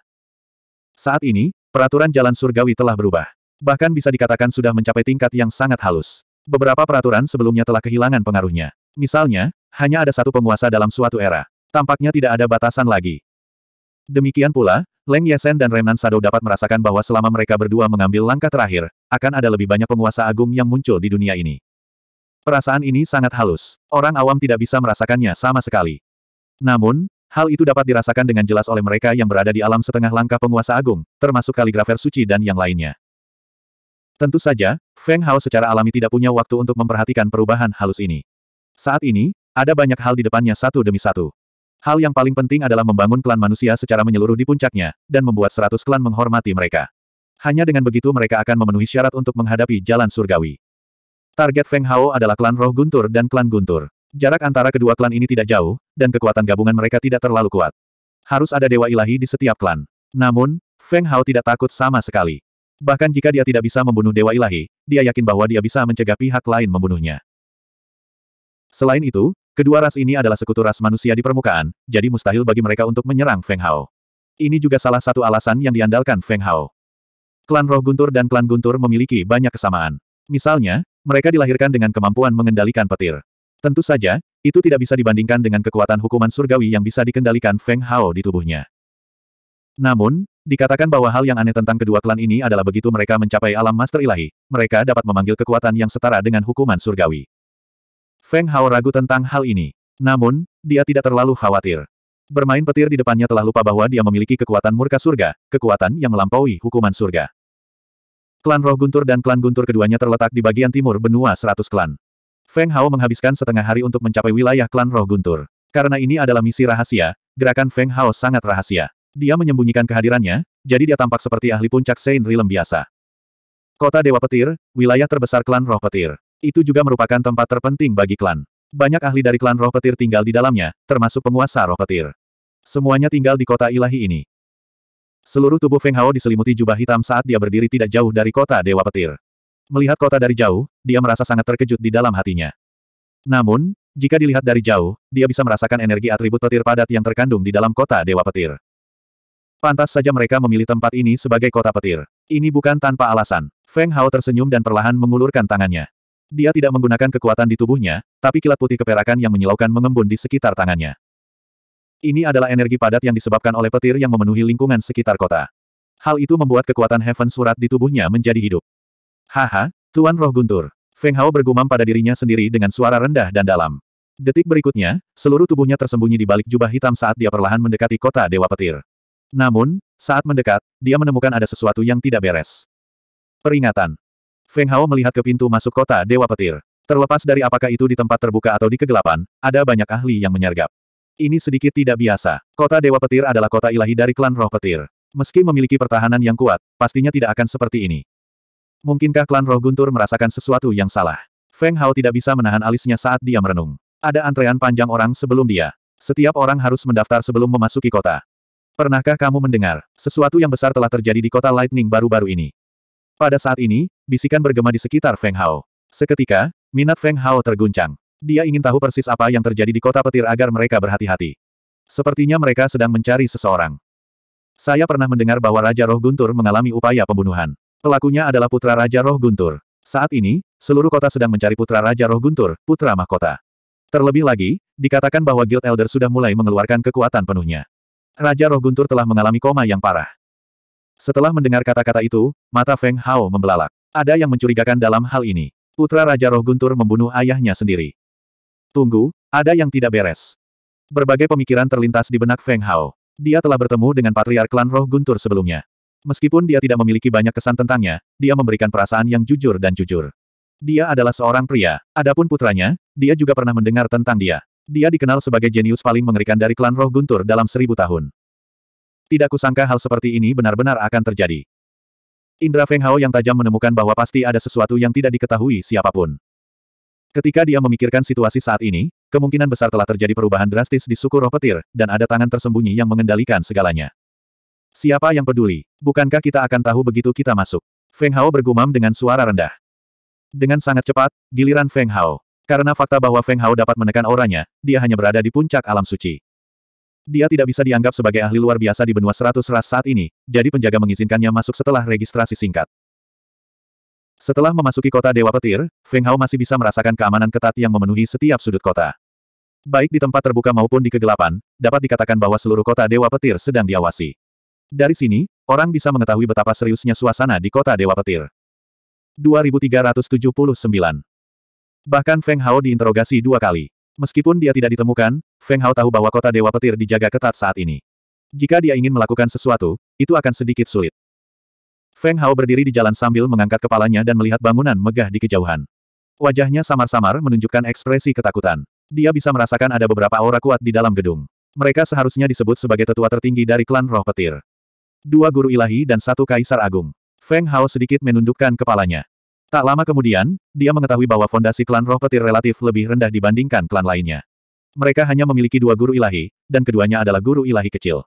Saat ini, peraturan jalan surgawi telah berubah. Bahkan bisa dikatakan sudah mencapai tingkat yang sangat halus. Beberapa peraturan sebelumnya telah kehilangan pengaruhnya. Misalnya, hanya ada satu penguasa dalam suatu era. Tampaknya tidak ada batasan lagi. Demikian pula, Leng Yesen dan Remnan Sado dapat merasakan bahwa selama mereka berdua mengambil langkah terakhir, akan ada lebih banyak penguasa agung yang muncul di dunia ini. Perasaan ini sangat halus. Orang awam tidak bisa merasakannya sama sekali. Namun, hal itu dapat dirasakan dengan jelas oleh mereka yang berada di alam setengah langkah penguasa agung, termasuk kaligrafer suci dan yang lainnya. Tentu saja, Feng Hao secara alami tidak punya waktu untuk memperhatikan perubahan halus ini. Saat ini, ada banyak hal di depannya satu demi satu. Hal yang paling penting adalah membangun klan manusia secara menyeluruh di puncaknya, dan membuat seratus klan menghormati mereka. Hanya dengan begitu mereka akan memenuhi syarat untuk menghadapi jalan surgawi. Target Feng Hao adalah klan roh guntur dan klan guntur. Jarak antara kedua klan ini tidak jauh, dan kekuatan gabungan mereka tidak terlalu kuat. Harus ada dewa ilahi di setiap klan. Namun, Feng Hao tidak takut sama sekali. Bahkan jika dia tidak bisa membunuh dewa ilahi, dia yakin bahwa dia bisa mencegah pihak lain membunuhnya. Selain itu, kedua ras ini adalah sekutu ras manusia di permukaan, jadi mustahil bagi mereka untuk menyerang Feng Hao. Ini juga salah satu alasan yang diandalkan Feng Hao. Klan Roh Guntur dan Klan Guntur memiliki banyak kesamaan. Misalnya, mereka dilahirkan dengan kemampuan mengendalikan petir. Tentu saja, itu tidak bisa dibandingkan dengan kekuatan hukuman surgawi yang bisa dikendalikan Feng Hao di tubuhnya. Namun, dikatakan bahwa hal yang aneh tentang kedua klan ini adalah begitu mereka mencapai alam master ilahi, mereka dapat memanggil kekuatan yang setara dengan hukuman surgawi. Feng Hao ragu tentang hal ini. Namun, dia tidak terlalu khawatir. Bermain petir di depannya telah lupa bahwa dia memiliki kekuatan murka surga, kekuatan yang melampaui hukuman surga. Klan Roh Guntur dan Klan Guntur keduanya terletak di bagian timur benua seratus klan. Feng Hao menghabiskan setengah hari untuk mencapai wilayah Klan Roh Guntur. Karena ini adalah misi rahasia, gerakan Feng Hao sangat rahasia. Dia menyembunyikan kehadirannya, jadi dia tampak seperti ahli puncak Saint Realm biasa. Kota Dewa Petir, wilayah terbesar klan Roh Petir. Itu juga merupakan tempat terpenting bagi klan. Banyak ahli dari klan Roh Petir tinggal di dalamnya, termasuk penguasa Roh Petir. Semuanya tinggal di kota ilahi ini. Seluruh tubuh Feng Hao diselimuti jubah hitam saat dia berdiri tidak jauh dari kota Dewa Petir. Melihat kota dari jauh, dia merasa sangat terkejut di dalam hatinya. Namun, jika dilihat dari jauh, dia bisa merasakan energi atribut petir padat yang terkandung di dalam kota Dewa Petir. Pantas saja mereka memilih tempat ini sebagai kota petir. Ini bukan tanpa alasan. Feng Hao tersenyum dan perlahan mengulurkan tangannya. Dia tidak menggunakan kekuatan di tubuhnya, tapi kilat putih keperakan yang menyilaukan mengembun di sekitar tangannya. Ini adalah energi padat yang disebabkan oleh petir yang memenuhi lingkungan sekitar kota. Hal itu membuat kekuatan Heaven Surat di tubuhnya menjadi hidup. Haha, Tuan Roh Guntur. Feng Hao bergumam pada dirinya sendiri dengan suara rendah dan dalam. Detik berikutnya, seluruh tubuhnya tersembunyi di balik jubah hitam saat dia perlahan mendekati kota Dewa Petir. Namun, saat mendekat, dia menemukan ada sesuatu yang tidak beres. Peringatan. Feng Hao melihat ke pintu masuk kota Dewa Petir. Terlepas dari apakah itu di tempat terbuka atau di kegelapan, ada banyak ahli yang menyergap. Ini sedikit tidak biasa. Kota Dewa Petir adalah kota ilahi dari klan roh petir. Meski memiliki pertahanan yang kuat, pastinya tidak akan seperti ini. Mungkinkah klan roh guntur merasakan sesuatu yang salah? Feng Hao tidak bisa menahan alisnya saat dia merenung. Ada antrean panjang orang sebelum dia. Setiap orang harus mendaftar sebelum memasuki kota. Pernahkah kamu mendengar, sesuatu yang besar telah terjadi di kota Lightning baru-baru ini? Pada saat ini, bisikan bergema di sekitar Feng Hao. Seketika, minat Feng Hao terguncang. Dia ingin tahu persis apa yang terjadi di kota petir agar mereka berhati-hati. Sepertinya mereka sedang mencari seseorang. Saya pernah mendengar bahwa Raja Roh Guntur mengalami upaya pembunuhan. Pelakunya adalah putra Raja Roh Guntur. Saat ini, seluruh kota sedang mencari putra Raja Roh Guntur, putra mahkota. Terlebih lagi, dikatakan bahwa Guild Elder sudah mulai mengeluarkan kekuatan penuhnya. Raja Roh Guntur telah mengalami koma yang parah. Setelah mendengar kata-kata itu, mata Feng Hao membelalak. Ada yang mencurigakan dalam hal ini. Putra Raja Roh Guntur membunuh ayahnya sendiri. Tunggu, ada yang tidak beres. Berbagai pemikiran terlintas di benak Feng Hao. Dia telah bertemu dengan patriark klan roh guntur sebelumnya. Meskipun dia tidak memiliki banyak kesan tentangnya, dia memberikan perasaan yang jujur dan jujur. Dia adalah seorang pria. Adapun putranya, dia juga pernah mendengar tentang dia. Dia dikenal sebagai jenius paling mengerikan dari klan roh guntur dalam seribu tahun. Tidak kusangka hal seperti ini benar-benar akan terjadi. Indra Feng Hao yang tajam menemukan bahwa pasti ada sesuatu yang tidak diketahui siapapun. Ketika dia memikirkan situasi saat ini, kemungkinan besar telah terjadi perubahan drastis di suku roh petir, dan ada tangan tersembunyi yang mengendalikan segalanya. Siapa yang peduli? Bukankah kita akan tahu begitu kita masuk? Feng Hao bergumam dengan suara rendah. Dengan sangat cepat, giliran Feng Hao. Karena fakta bahwa Feng Hao dapat menekan auranya, dia hanya berada di puncak alam suci. Dia tidak bisa dianggap sebagai ahli luar biasa di benua seratus ras saat ini, jadi penjaga mengizinkannya masuk setelah registrasi singkat. Setelah memasuki kota Dewa Petir, Feng Hao masih bisa merasakan keamanan ketat yang memenuhi setiap sudut kota. Baik di tempat terbuka maupun di kegelapan, dapat dikatakan bahwa seluruh kota Dewa Petir sedang diawasi. Dari sini, orang bisa mengetahui betapa seriusnya suasana di kota Dewa Petir. 2379 Bahkan Feng Hao diinterogasi dua kali. Meskipun dia tidak ditemukan, Feng Hao tahu bahwa kota Dewa Petir dijaga ketat saat ini. Jika dia ingin melakukan sesuatu, itu akan sedikit sulit. Feng Hao berdiri di jalan sambil mengangkat kepalanya dan melihat bangunan megah di kejauhan. Wajahnya samar-samar menunjukkan ekspresi ketakutan. Dia bisa merasakan ada beberapa aura kuat di dalam gedung. Mereka seharusnya disebut sebagai tetua tertinggi dari klan roh petir. Dua guru ilahi dan satu kaisar agung. Feng Hao sedikit menundukkan kepalanya. Tak lama kemudian, dia mengetahui bahwa fondasi klan roh petir relatif lebih rendah dibandingkan klan lainnya. Mereka hanya memiliki dua guru ilahi, dan keduanya adalah guru ilahi kecil.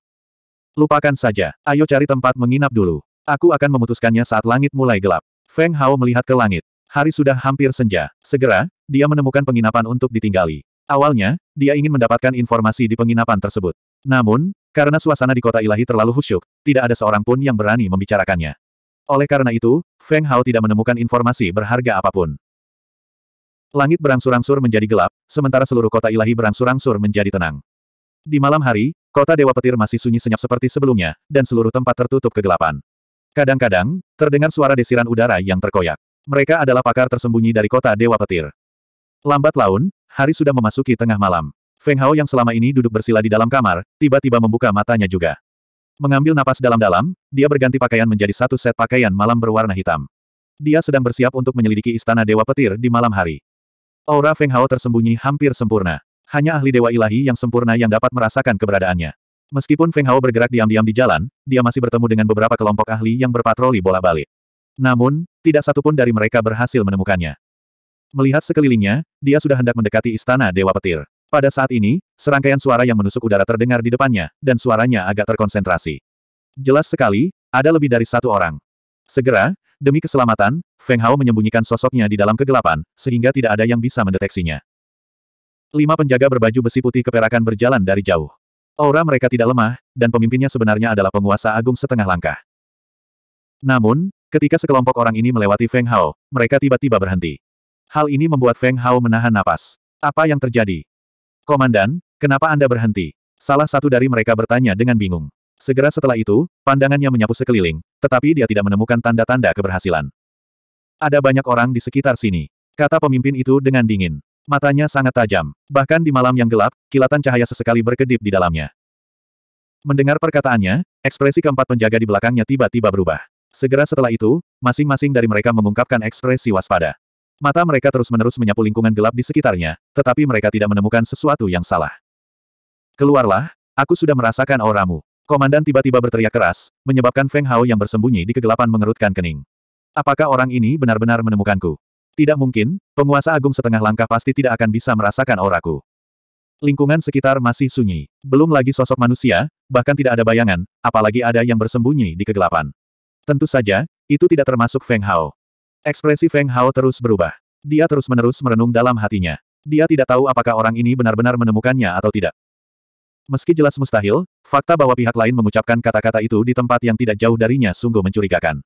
Lupakan saja, ayo cari tempat menginap dulu. Aku akan memutuskannya saat langit mulai gelap. Feng Hao melihat ke langit. Hari sudah hampir senja. Segera, dia menemukan penginapan untuk ditinggali. Awalnya, dia ingin mendapatkan informasi di penginapan tersebut. Namun, karena suasana di kota ilahi terlalu khusyuk, tidak ada seorang pun yang berani membicarakannya. Oleh karena itu, Feng Hao tidak menemukan informasi berharga apapun. Langit berangsur-angsur menjadi gelap, sementara seluruh kota ilahi berangsur-angsur menjadi tenang. Di malam hari, kota Dewa Petir masih sunyi senyap seperti sebelumnya, dan seluruh tempat tertutup kegelapan. Kadang-kadang, terdengar suara desiran udara yang terkoyak. Mereka adalah pakar tersembunyi dari kota Dewa Petir. Lambat laun, hari sudah memasuki tengah malam. Feng Hao yang selama ini duduk bersila di dalam kamar, tiba-tiba membuka matanya juga. Mengambil napas dalam-dalam, dia berganti pakaian menjadi satu set pakaian malam berwarna hitam. Dia sedang bersiap untuk menyelidiki istana Dewa Petir di malam hari. Aura Feng Hao tersembunyi hampir sempurna. Hanya ahli Dewa Ilahi yang sempurna yang dapat merasakan keberadaannya. Meskipun Feng Hao bergerak diam-diam di jalan, dia masih bertemu dengan beberapa kelompok ahli yang berpatroli bola balik. Namun, tidak satupun dari mereka berhasil menemukannya. Melihat sekelilingnya, dia sudah hendak mendekati istana Dewa Petir. Pada saat ini, serangkaian suara yang menusuk udara terdengar di depannya, dan suaranya agak terkonsentrasi. Jelas sekali, ada lebih dari satu orang. Segera, demi keselamatan, Feng Hao menyembunyikan sosoknya di dalam kegelapan, sehingga tidak ada yang bisa mendeteksinya. Lima penjaga berbaju besi putih keperakan berjalan dari jauh. Aura mereka tidak lemah, dan pemimpinnya sebenarnya adalah penguasa agung setengah langkah. Namun, ketika sekelompok orang ini melewati Feng Hao, mereka tiba-tiba berhenti. Hal ini membuat Feng Hao menahan napas. Apa yang terjadi? Komandan, kenapa Anda berhenti? Salah satu dari mereka bertanya dengan bingung. Segera setelah itu, pandangannya menyapu sekeliling, tetapi dia tidak menemukan tanda-tanda keberhasilan. Ada banyak orang di sekitar sini, kata pemimpin itu dengan dingin. Matanya sangat tajam. Bahkan di malam yang gelap, kilatan cahaya sesekali berkedip di dalamnya. Mendengar perkataannya, ekspresi keempat penjaga di belakangnya tiba-tiba berubah. Segera setelah itu, masing-masing dari mereka mengungkapkan ekspresi waspada. Mata mereka terus-menerus menyapu lingkungan gelap di sekitarnya, tetapi mereka tidak menemukan sesuatu yang salah. Keluarlah, aku sudah merasakan auramu. Komandan tiba-tiba berteriak keras, menyebabkan Feng Hao yang bersembunyi di kegelapan mengerutkan kening. Apakah orang ini benar-benar menemukanku? Tidak mungkin, penguasa agung setengah langkah pasti tidak akan bisa merasakan auraku. Lingkungan sekitar masih sunyi. Belum lagi sosok manusia, bahkan tidak ada bayangan, apalagi ada yang bersembunyi di kegelapan. Tentu saja, itu tidak termasuk Feng Hao. Ekspresi Feng Hao terus berubah. Dia terus-menerus merenung dalam hatinya. Dia tidak tahu apakah orang ini benar-benar menemukannya atau tidak. Meski jelas mustahil, fakta bahwa pihak lain mengucapkan kata-kata itu di tempat yang tidak jauh darinya sungguh mencurigakan.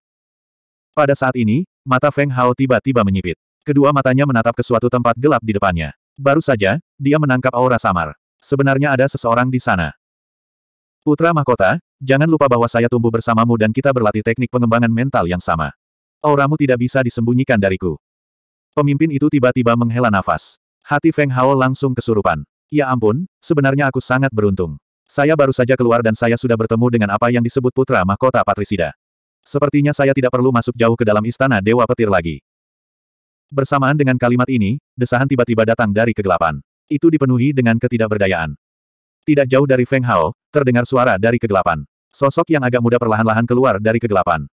Pada saat ini, mata Feng Hao tiba-tiba menyipit. Kedua matanya menatap ke suatu tempat gelap di depannya. Baru saja, dia menangkap aura samar. Sebenarnya ada seseorang di sana. Putra Mahkota, jangan lupa bahwa saya tumbuh bersamamu dan kita berlatih teknik pengembangan mental yang sama. Auramu tidak bisa disembunyikan dariku. Pemimpin itu tiba-tiba menghela nafas. Hati Feng Hao langsung kesurupan. Ya ampun, sebenarnya aku sangat beruntung. Saya baru saja keluar dan saya sudah bertemu dengan apa yang disebut putra mahkota Patrisida. Sepertinya saya tidak perlu masuk jauh ke dalam istana Dewa Petir lagi. Bersamaan dengan kalimat ini, desahan tiba-tiba datang dari kegelapan. Itu dipenuhi dengan ketidakberdayaan. Tidak jauh dari Feng Hao, terdengar suara dari kegelapan. Sosok yang agak muda perlahan-lahan keluar dari kegelapan.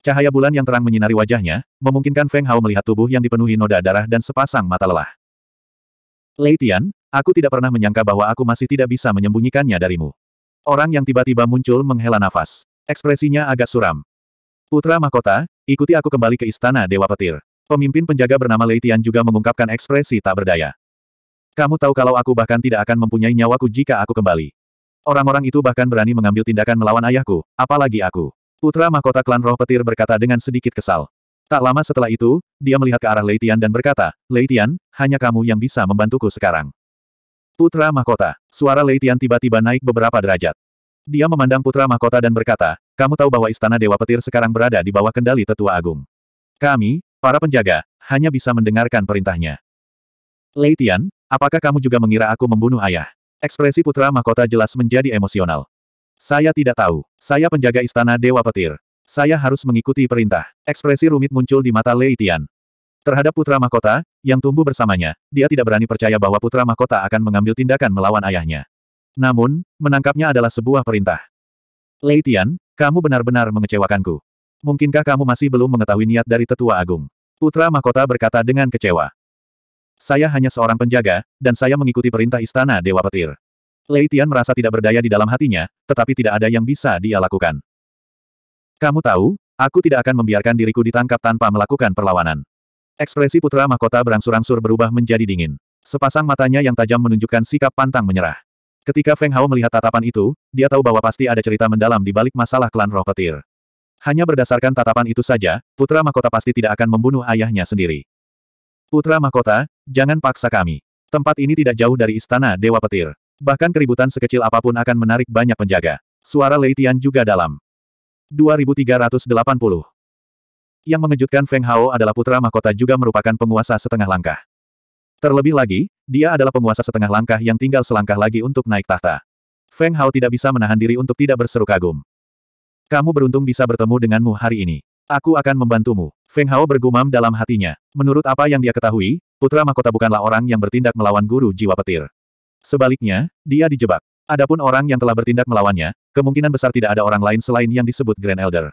Cahaya bulan yang terang menyinari wajahnya, memungkinkan Feng Hao melihat tubuh yang dipenuhi noda darah dan sepasang mata lelah. Lei Tian, aku tidak pernah menyangka bahwa aku masih tidak bisa menyembunyikannya darimu. Orang yang tiba-tiba muncul menghela nafas. Ekspresinya agak suram. Putra Mahkota, ikuti aku kembali ke Istana Dewa Petir. Pemimpin penjaga bernama Leitian juga mengungkapkan ekspresi tak berdaya. Kamu tahu kalau aku bahkan tidak akan mempunyai nyawaku jika aku kembali. Orang-orang itu bahkan berani mengambil tindakan melawan ayahku, apalagi aku. Putra Mahkota Klan Roh Petir berkata dengan sedikit kesal. Tak lama setelah itu, dia melihat ke arah Leitian dan berkata, Leitian, hanya kamu yang bisa membantuku sekarang. Putra Mahkota, suara Leitian tiba-tiba naik beberapa derajat. Dia memandang Putra Mahkota dan berkata, kamu tahu bahwa Istana Dewa Petir sekarang berada di bawah kendali Tetua Agung. Kami, para penjaga, hanya bisa mendengarkan perintahnya. Lei Tian, apakah kamu juga mengira aku membunuh ayah? Ekspresi putra mahkota jelas menjadi emosional. Saya tidak tahu. Saya penjaga Istana Dewa Petir. Saya harus mengikuti perintah. Ekspresi rumit muncul di mata Lei Tian. Terhadap putra mahkota, yang tumbuh bersamanya, dia tidak berani percaya bahwa putra mahkota akan mengambil tindakan melawan ayahnya. Namun, menangkapnya adalah sebuah perintah. Lei Tian, kamu benar-benar mengecewakanku. Mungkinkah kamu masih belum mengetahui niat dari tetua agung? Putra Mahkota berkata dengan kecewa. Saya hanya seorang penjaga, dan saya mengikuti perintah istana Dewa Petir. Lei Tian merasa tidak berdaya di dalam hatinya, tetapi tidak ada yang bisa dia lakukan. Kamu tahu, aku tidak akan membiarkan diriku ditangkap tanpa melakukan perlawanan. Ekspresi putra mahkota berangsur-angsur berubah menjadi dingin. Sepasang matanya yang tajam menunjukkan sikap pantang menyerah. Ketika Feng Hao melihat tatapan itu, dia tahu bahwa pasti ada cerita mendalam di balik masalah klan roh petir. Hanya berdasarkan tatapan itu saja, putra mahkota pasti tidak akan membunuh ayahnya sendiri. Putra mahkota, jangan paksa kami. Tempat ini tidak jauh dari istana Dewa Petir. Bahkan keributan sekecil apapun akan menarik banyak penjaga. Suara Leitian juga dalam. 2380 Yang mengejutkan Feng Hao adalah putra mahkota juga merupakan penguasa setengah langkah. Terlebih lagi, dia adalah penguasa setengah langkah yang tinggal selangkah lagi untuk naik tahta. Feng Hao tidak bisa menahan diri untuk tidak berseru kagum. Kamu beruntung bisa bertemu denganmu hari ini. Aku akan membantumu. Feng Hao bergumam dalam hatinya. Menurut apa yang dia ketahui, putra mahkota bukanlah orang yang bertindak melawan guru jiwa petir. Sebaliknya, dia dijebak. Adapun orang yang telah bertindak melawannya, kemungkinan besar tidak ada orang lain selain yang disebut Grand Elder.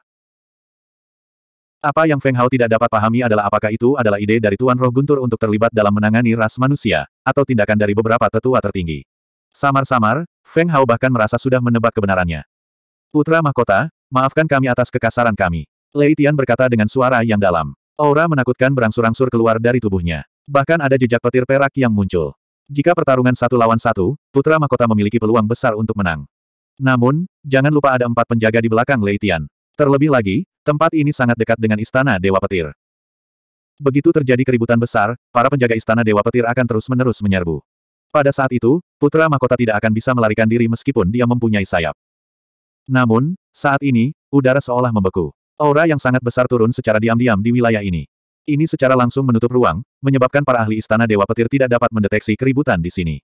Apa yang Feng Hao tidak dapat pahami adalah apakah itu adalah ide dari Tuan Roh Guntur untuk terlibat dalam menangani ras manusia, atau tindakan dari beberapa tetua tertinggi. Samar-samar, Feng Hao bahkan merasa sudah menebak kebenarannya. Putra Mahkota, maafkan kami atas kekasaran kami. Lei Tian berkata dengan suara yang dalam. Aura menakutkan berangsur-angsur keluar dari tubuhnya. Bahkan ada jejak petir perak yang muncul. Jika pertarungan satu lawan satu, Putra Mahkota memiliki peluang besar untuk menang. Namun, jangan lupa ada empat penjaga di belakang Lei Tian. Terlebih lagi, Tempat ini sangat dekat dengan istana Dewa Petir. Begitu terjadi keributan besar, para penjaga istana Dewa Petir akan terus-menerus menyerbu. Pada saat itu, putra mahkota tidak akan bisa melarikan diri meskipun dia mempunyai sayap. Namun, saat ini, udara seolah membeku. Aura yang sangat besar turun secara diam-diam di wilayah ini. Ini secara langsung menutup ruang, menyebabkan para ahli istana Dewa Petir tidak dapat mendeteksi keributan di sini.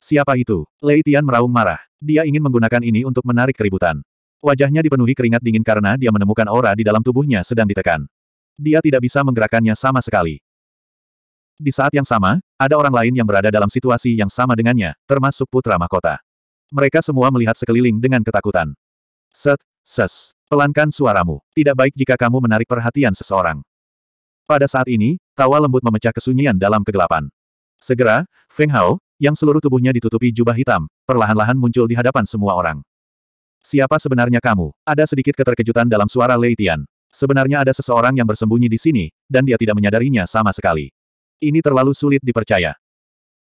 Siapa itu? Lei Tian meraung marah. Dia ingin menggunakan ini untuk menarik keributan. Wajahnya dipenuhi keringat dingin karena dia menemukan aura di dalam tubuhnya sedang ditekan. Dia tidak bisa menggerakkannya sama sekali. Di saat yang sama, ada orang lain yang berada dalam situasi yang sama dengannya, termasuk putra mahkota. Mereka semua melihat sekeliling dengan ketakutan. Set, ses, pelankan suaramu. Tidak baik jika kamu menarik perhatian seseorang. Pada saat ini, tawa lembut memecah kesunyian dalam kegelapan. Segera, Feng Hao, yang seluruh tubuhnya ditutupi jubah hitam, perlahan-lahan muncul di hadapan semua orang. Siapa sebenarnya kamu? Ada sedikit keterkejutan dalam suara Lei Tian. Sebenarnya ada seseorang yang bersembunyi di sini, dan dia tidak menyadarinya sama sekali. Ini terlalu sulit dipercaya.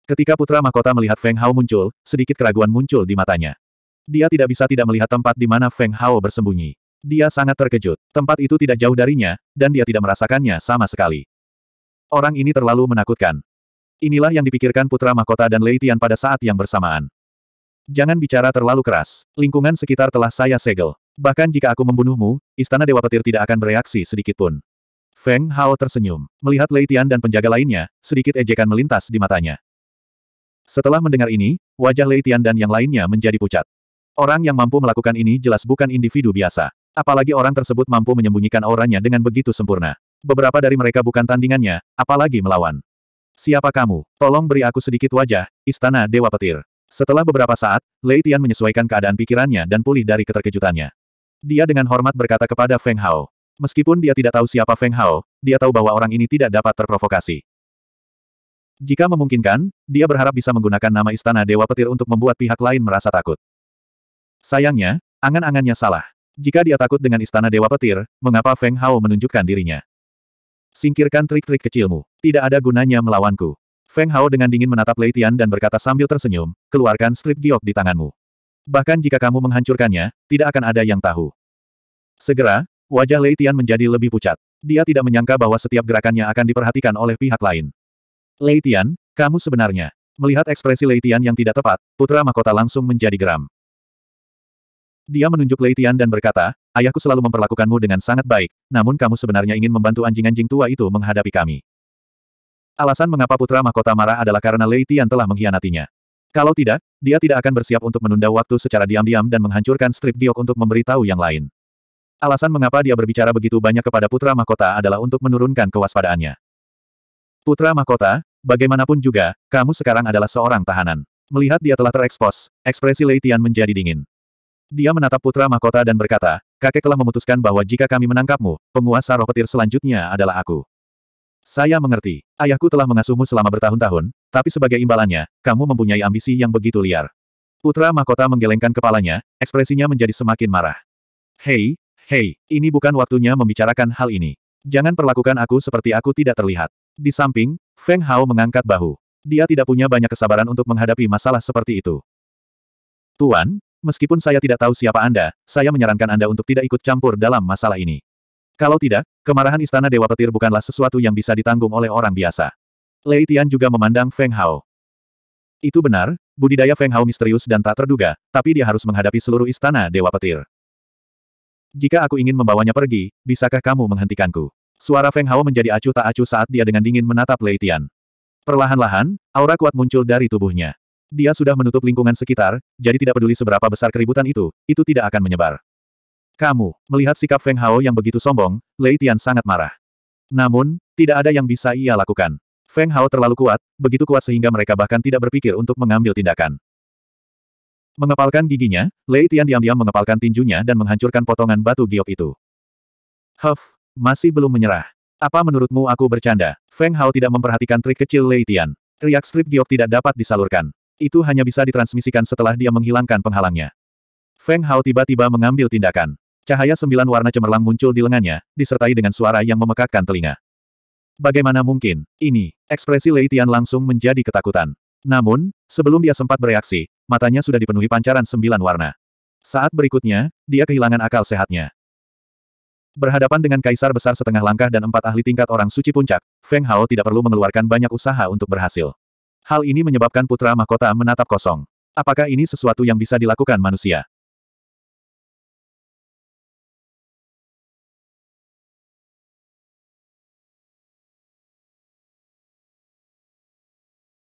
Ketika putra mahkota melihat Feng Hao muncul, sedikit keraguan muncul di matanya. Dia tidak bisa tidak melihat tempat di mana Feng Hao bersembunyi. Dia sangat terkejut. Tempat itu tidak jauh darinya, dan dia tidak merasakannya sama sekali. Orang ini terlalu menakutkan. Inilah yang dipikirkan putra mahkota dan Lei Tian pada saat yang bersamaan. Jangan bicara terlalu keras. Lingkungan sekitar telah saya segel. Bahkan jika aku membunuhmu, Istana Dewa Petir tidak akan bereaksi sedikitpun. Feng Hao tersenyum. Melihat Lei Tian dan penjaga lainnya, sedikit ejekan melintas di matanya. Setelah mendengar ini, wajah Lei Tian dan yang lainnya menjadi pucat. Orang yang mampu melakukan ini jelas bukan individu biasa. Apalagi orang tersebut mampu menyembunyikan auranya dengan begitu sempurna. Beberapa dari mereka bukan tandingannya, apalagi melawan. Siapa kamu? Tolong beri aku sedikit wajah, Istana Dewa Petir. Setelah beberapa saat, Lei Tian menyesuaikan keadaan pikirannya dan pulih dari keterkejutannya. Dia dengan hormat berkata kepada Feng Hao. Meskipun dia tidak tahu siapa Feng Hao, dia tahu bahwa orang ini tidak dapat terprovokasi. Jika memungkinkan, dia berharap bisa menggunakan nama Istana Dewa Petir untuk membuat pihak lain merasa takut. Sayangnya, angan-angannya salah. Jika dia takut dengan Istana Dewa Petir, mengapa Feng Hao menunjukkan dirinya? Singkirkan trik-trik kecilmu. Tidak ada gunanya melawanku. Feng Hao dengan dingin menatap Lei Tian dan berkata sambil tersenyum, keluarkan strip giok di tanganmu. Bahkan jika kamu menghancurkannya, tidak akan ada yang tahu. Segera, wajah Lei Tian menjadi lebih pucat. Dia tidak menyangka bahwa setiap gerakannya akan diperhatikan oleh pihak lain. Lei Tian, kamu sebenarnya. Melihat ekspresi Lei Tian yang tidak tepat, putra mahkota langsung menjadi geram. Dia menunjuk Lei Tian dan berkata, ayahku selalu memperlakukanmu dengan sangat baik, namun kamu sebenarnya ingin membantu anjing-anjing tua itu menghadapi kami. Alasan mengapa putra mahkota marah adalah karena Lei Tian telah mengkhianatinya. Kalau tidak, dia tidak akan bersiap untuk menunda waktu secara diam-diam dan menghancurkan strip giok untuk memberitahu yang lain. Alasan mengapa dia berbicara begitu banyak kepada putra mahkota adalah untuk menurunkan kewaspadaannya. Putra mahkota, bagaimanapun juga, kamu sekarang adalah seorang tahanan. Melihat dia telah terekspos, ekspresi Lei Tian menjadi dingin. Dia menatap putra mahkota dan berkata, kakek telah memutuskan bahwa jika kami menangkapmu, penguasa roh petir selanjutnya adalah aku. Saya mengerti. Ayahku telah mengasuhmu selama bertahun-tahun, tapi sebagai imbalannya, kamu mempunyai ambisi yang begitu liar. Putra Mahkota menggelengkan kepalanya, ekspresinya menjadi semakin marah. Hei, hei, ini bukan waktunya membicarakan hal ini. Jangan perlakukan aku seperti aku tidak terlihat. Di samping, Feng Hao mengangkat bahu. Dia tidak punya banyak kesabaran untuk menghadapi masalah seperti itu. Tuan, meskipun saya tidak tahu siapa Anda, saya menyarankan Anda untuk tidak ikut campur dalam masalah ini. Kalau tidak, kemarahan istana Dewa Petir bukanlah sesuatu yang bisa ditanggung oleh orang biasa. Lei Tian juga memandang Feng Hao. Itu benar, budidaya Feng Hao misterius dan tak terduga, tapi dia harus menghadapi seluruh istana Dewa Petir. Jika aku ingin membawanya pergi, bisakah kamu menghentikanku? Suara Feng Hao menjadi acuh tak acuh saat dia dengan dingin menatap Lei Tian. Perlahan-lahan, aura kuat muncul dari tubuhnya. Dia sudah menutup lingkungan sekitar, jadi tidak peduli seberapa besar keributan itu, itu tidak akan menyebar. Kamu, melihat sikap Feng Hao yang begitu sombong, Lei Tian sangat marah. Namun, tidak ada yang bisa ia lakukan. Feng Hao terlalu kuat, begitu kuat sehingga mereka bahkan tidak berpikir untuk mengambil tindakan. Mengepalkan giginya, Lei Tian diam-diam mengepalkan tinjunya dan menghancurkan potongan batu giok itu. Huff, masih belum menyerah. Apa menurutmu aku bercanda? Feng Hao tidak memperhatikan trik kecil Lei Tian. Riak strip giok tidak dapat disalurkan. Itu hanya bisa ditransmisikan setelah dia menghilangkan penghalangnya. Feng Hao tiba-tiba mengambil tindakan. Cahaya sembilan warna cemerlang muncul di lengannya, disertai dengan suara yang memekakkan telinga. Bagaimana mungkin? Ini, ekspresi Lei Tian langsung menjadi ketakutan. Namun, sebelum dia sempat bereaksi, matanya sudah dipenuhi pancaran sembilan warna. Saat berikutnya, dia kehilangan akal sehatnya. Berhadapan dengan kaisar besar setengah langkah dan empat ahli tingkat orang suci puncak, Feng Hao tidak perlu mengeluarkan banyak usaha untuk berhasil. Hal ini menyebabkan putra mahkota menatap kosong. Apakah ini sesuatu yang bisa dilakukan manusia?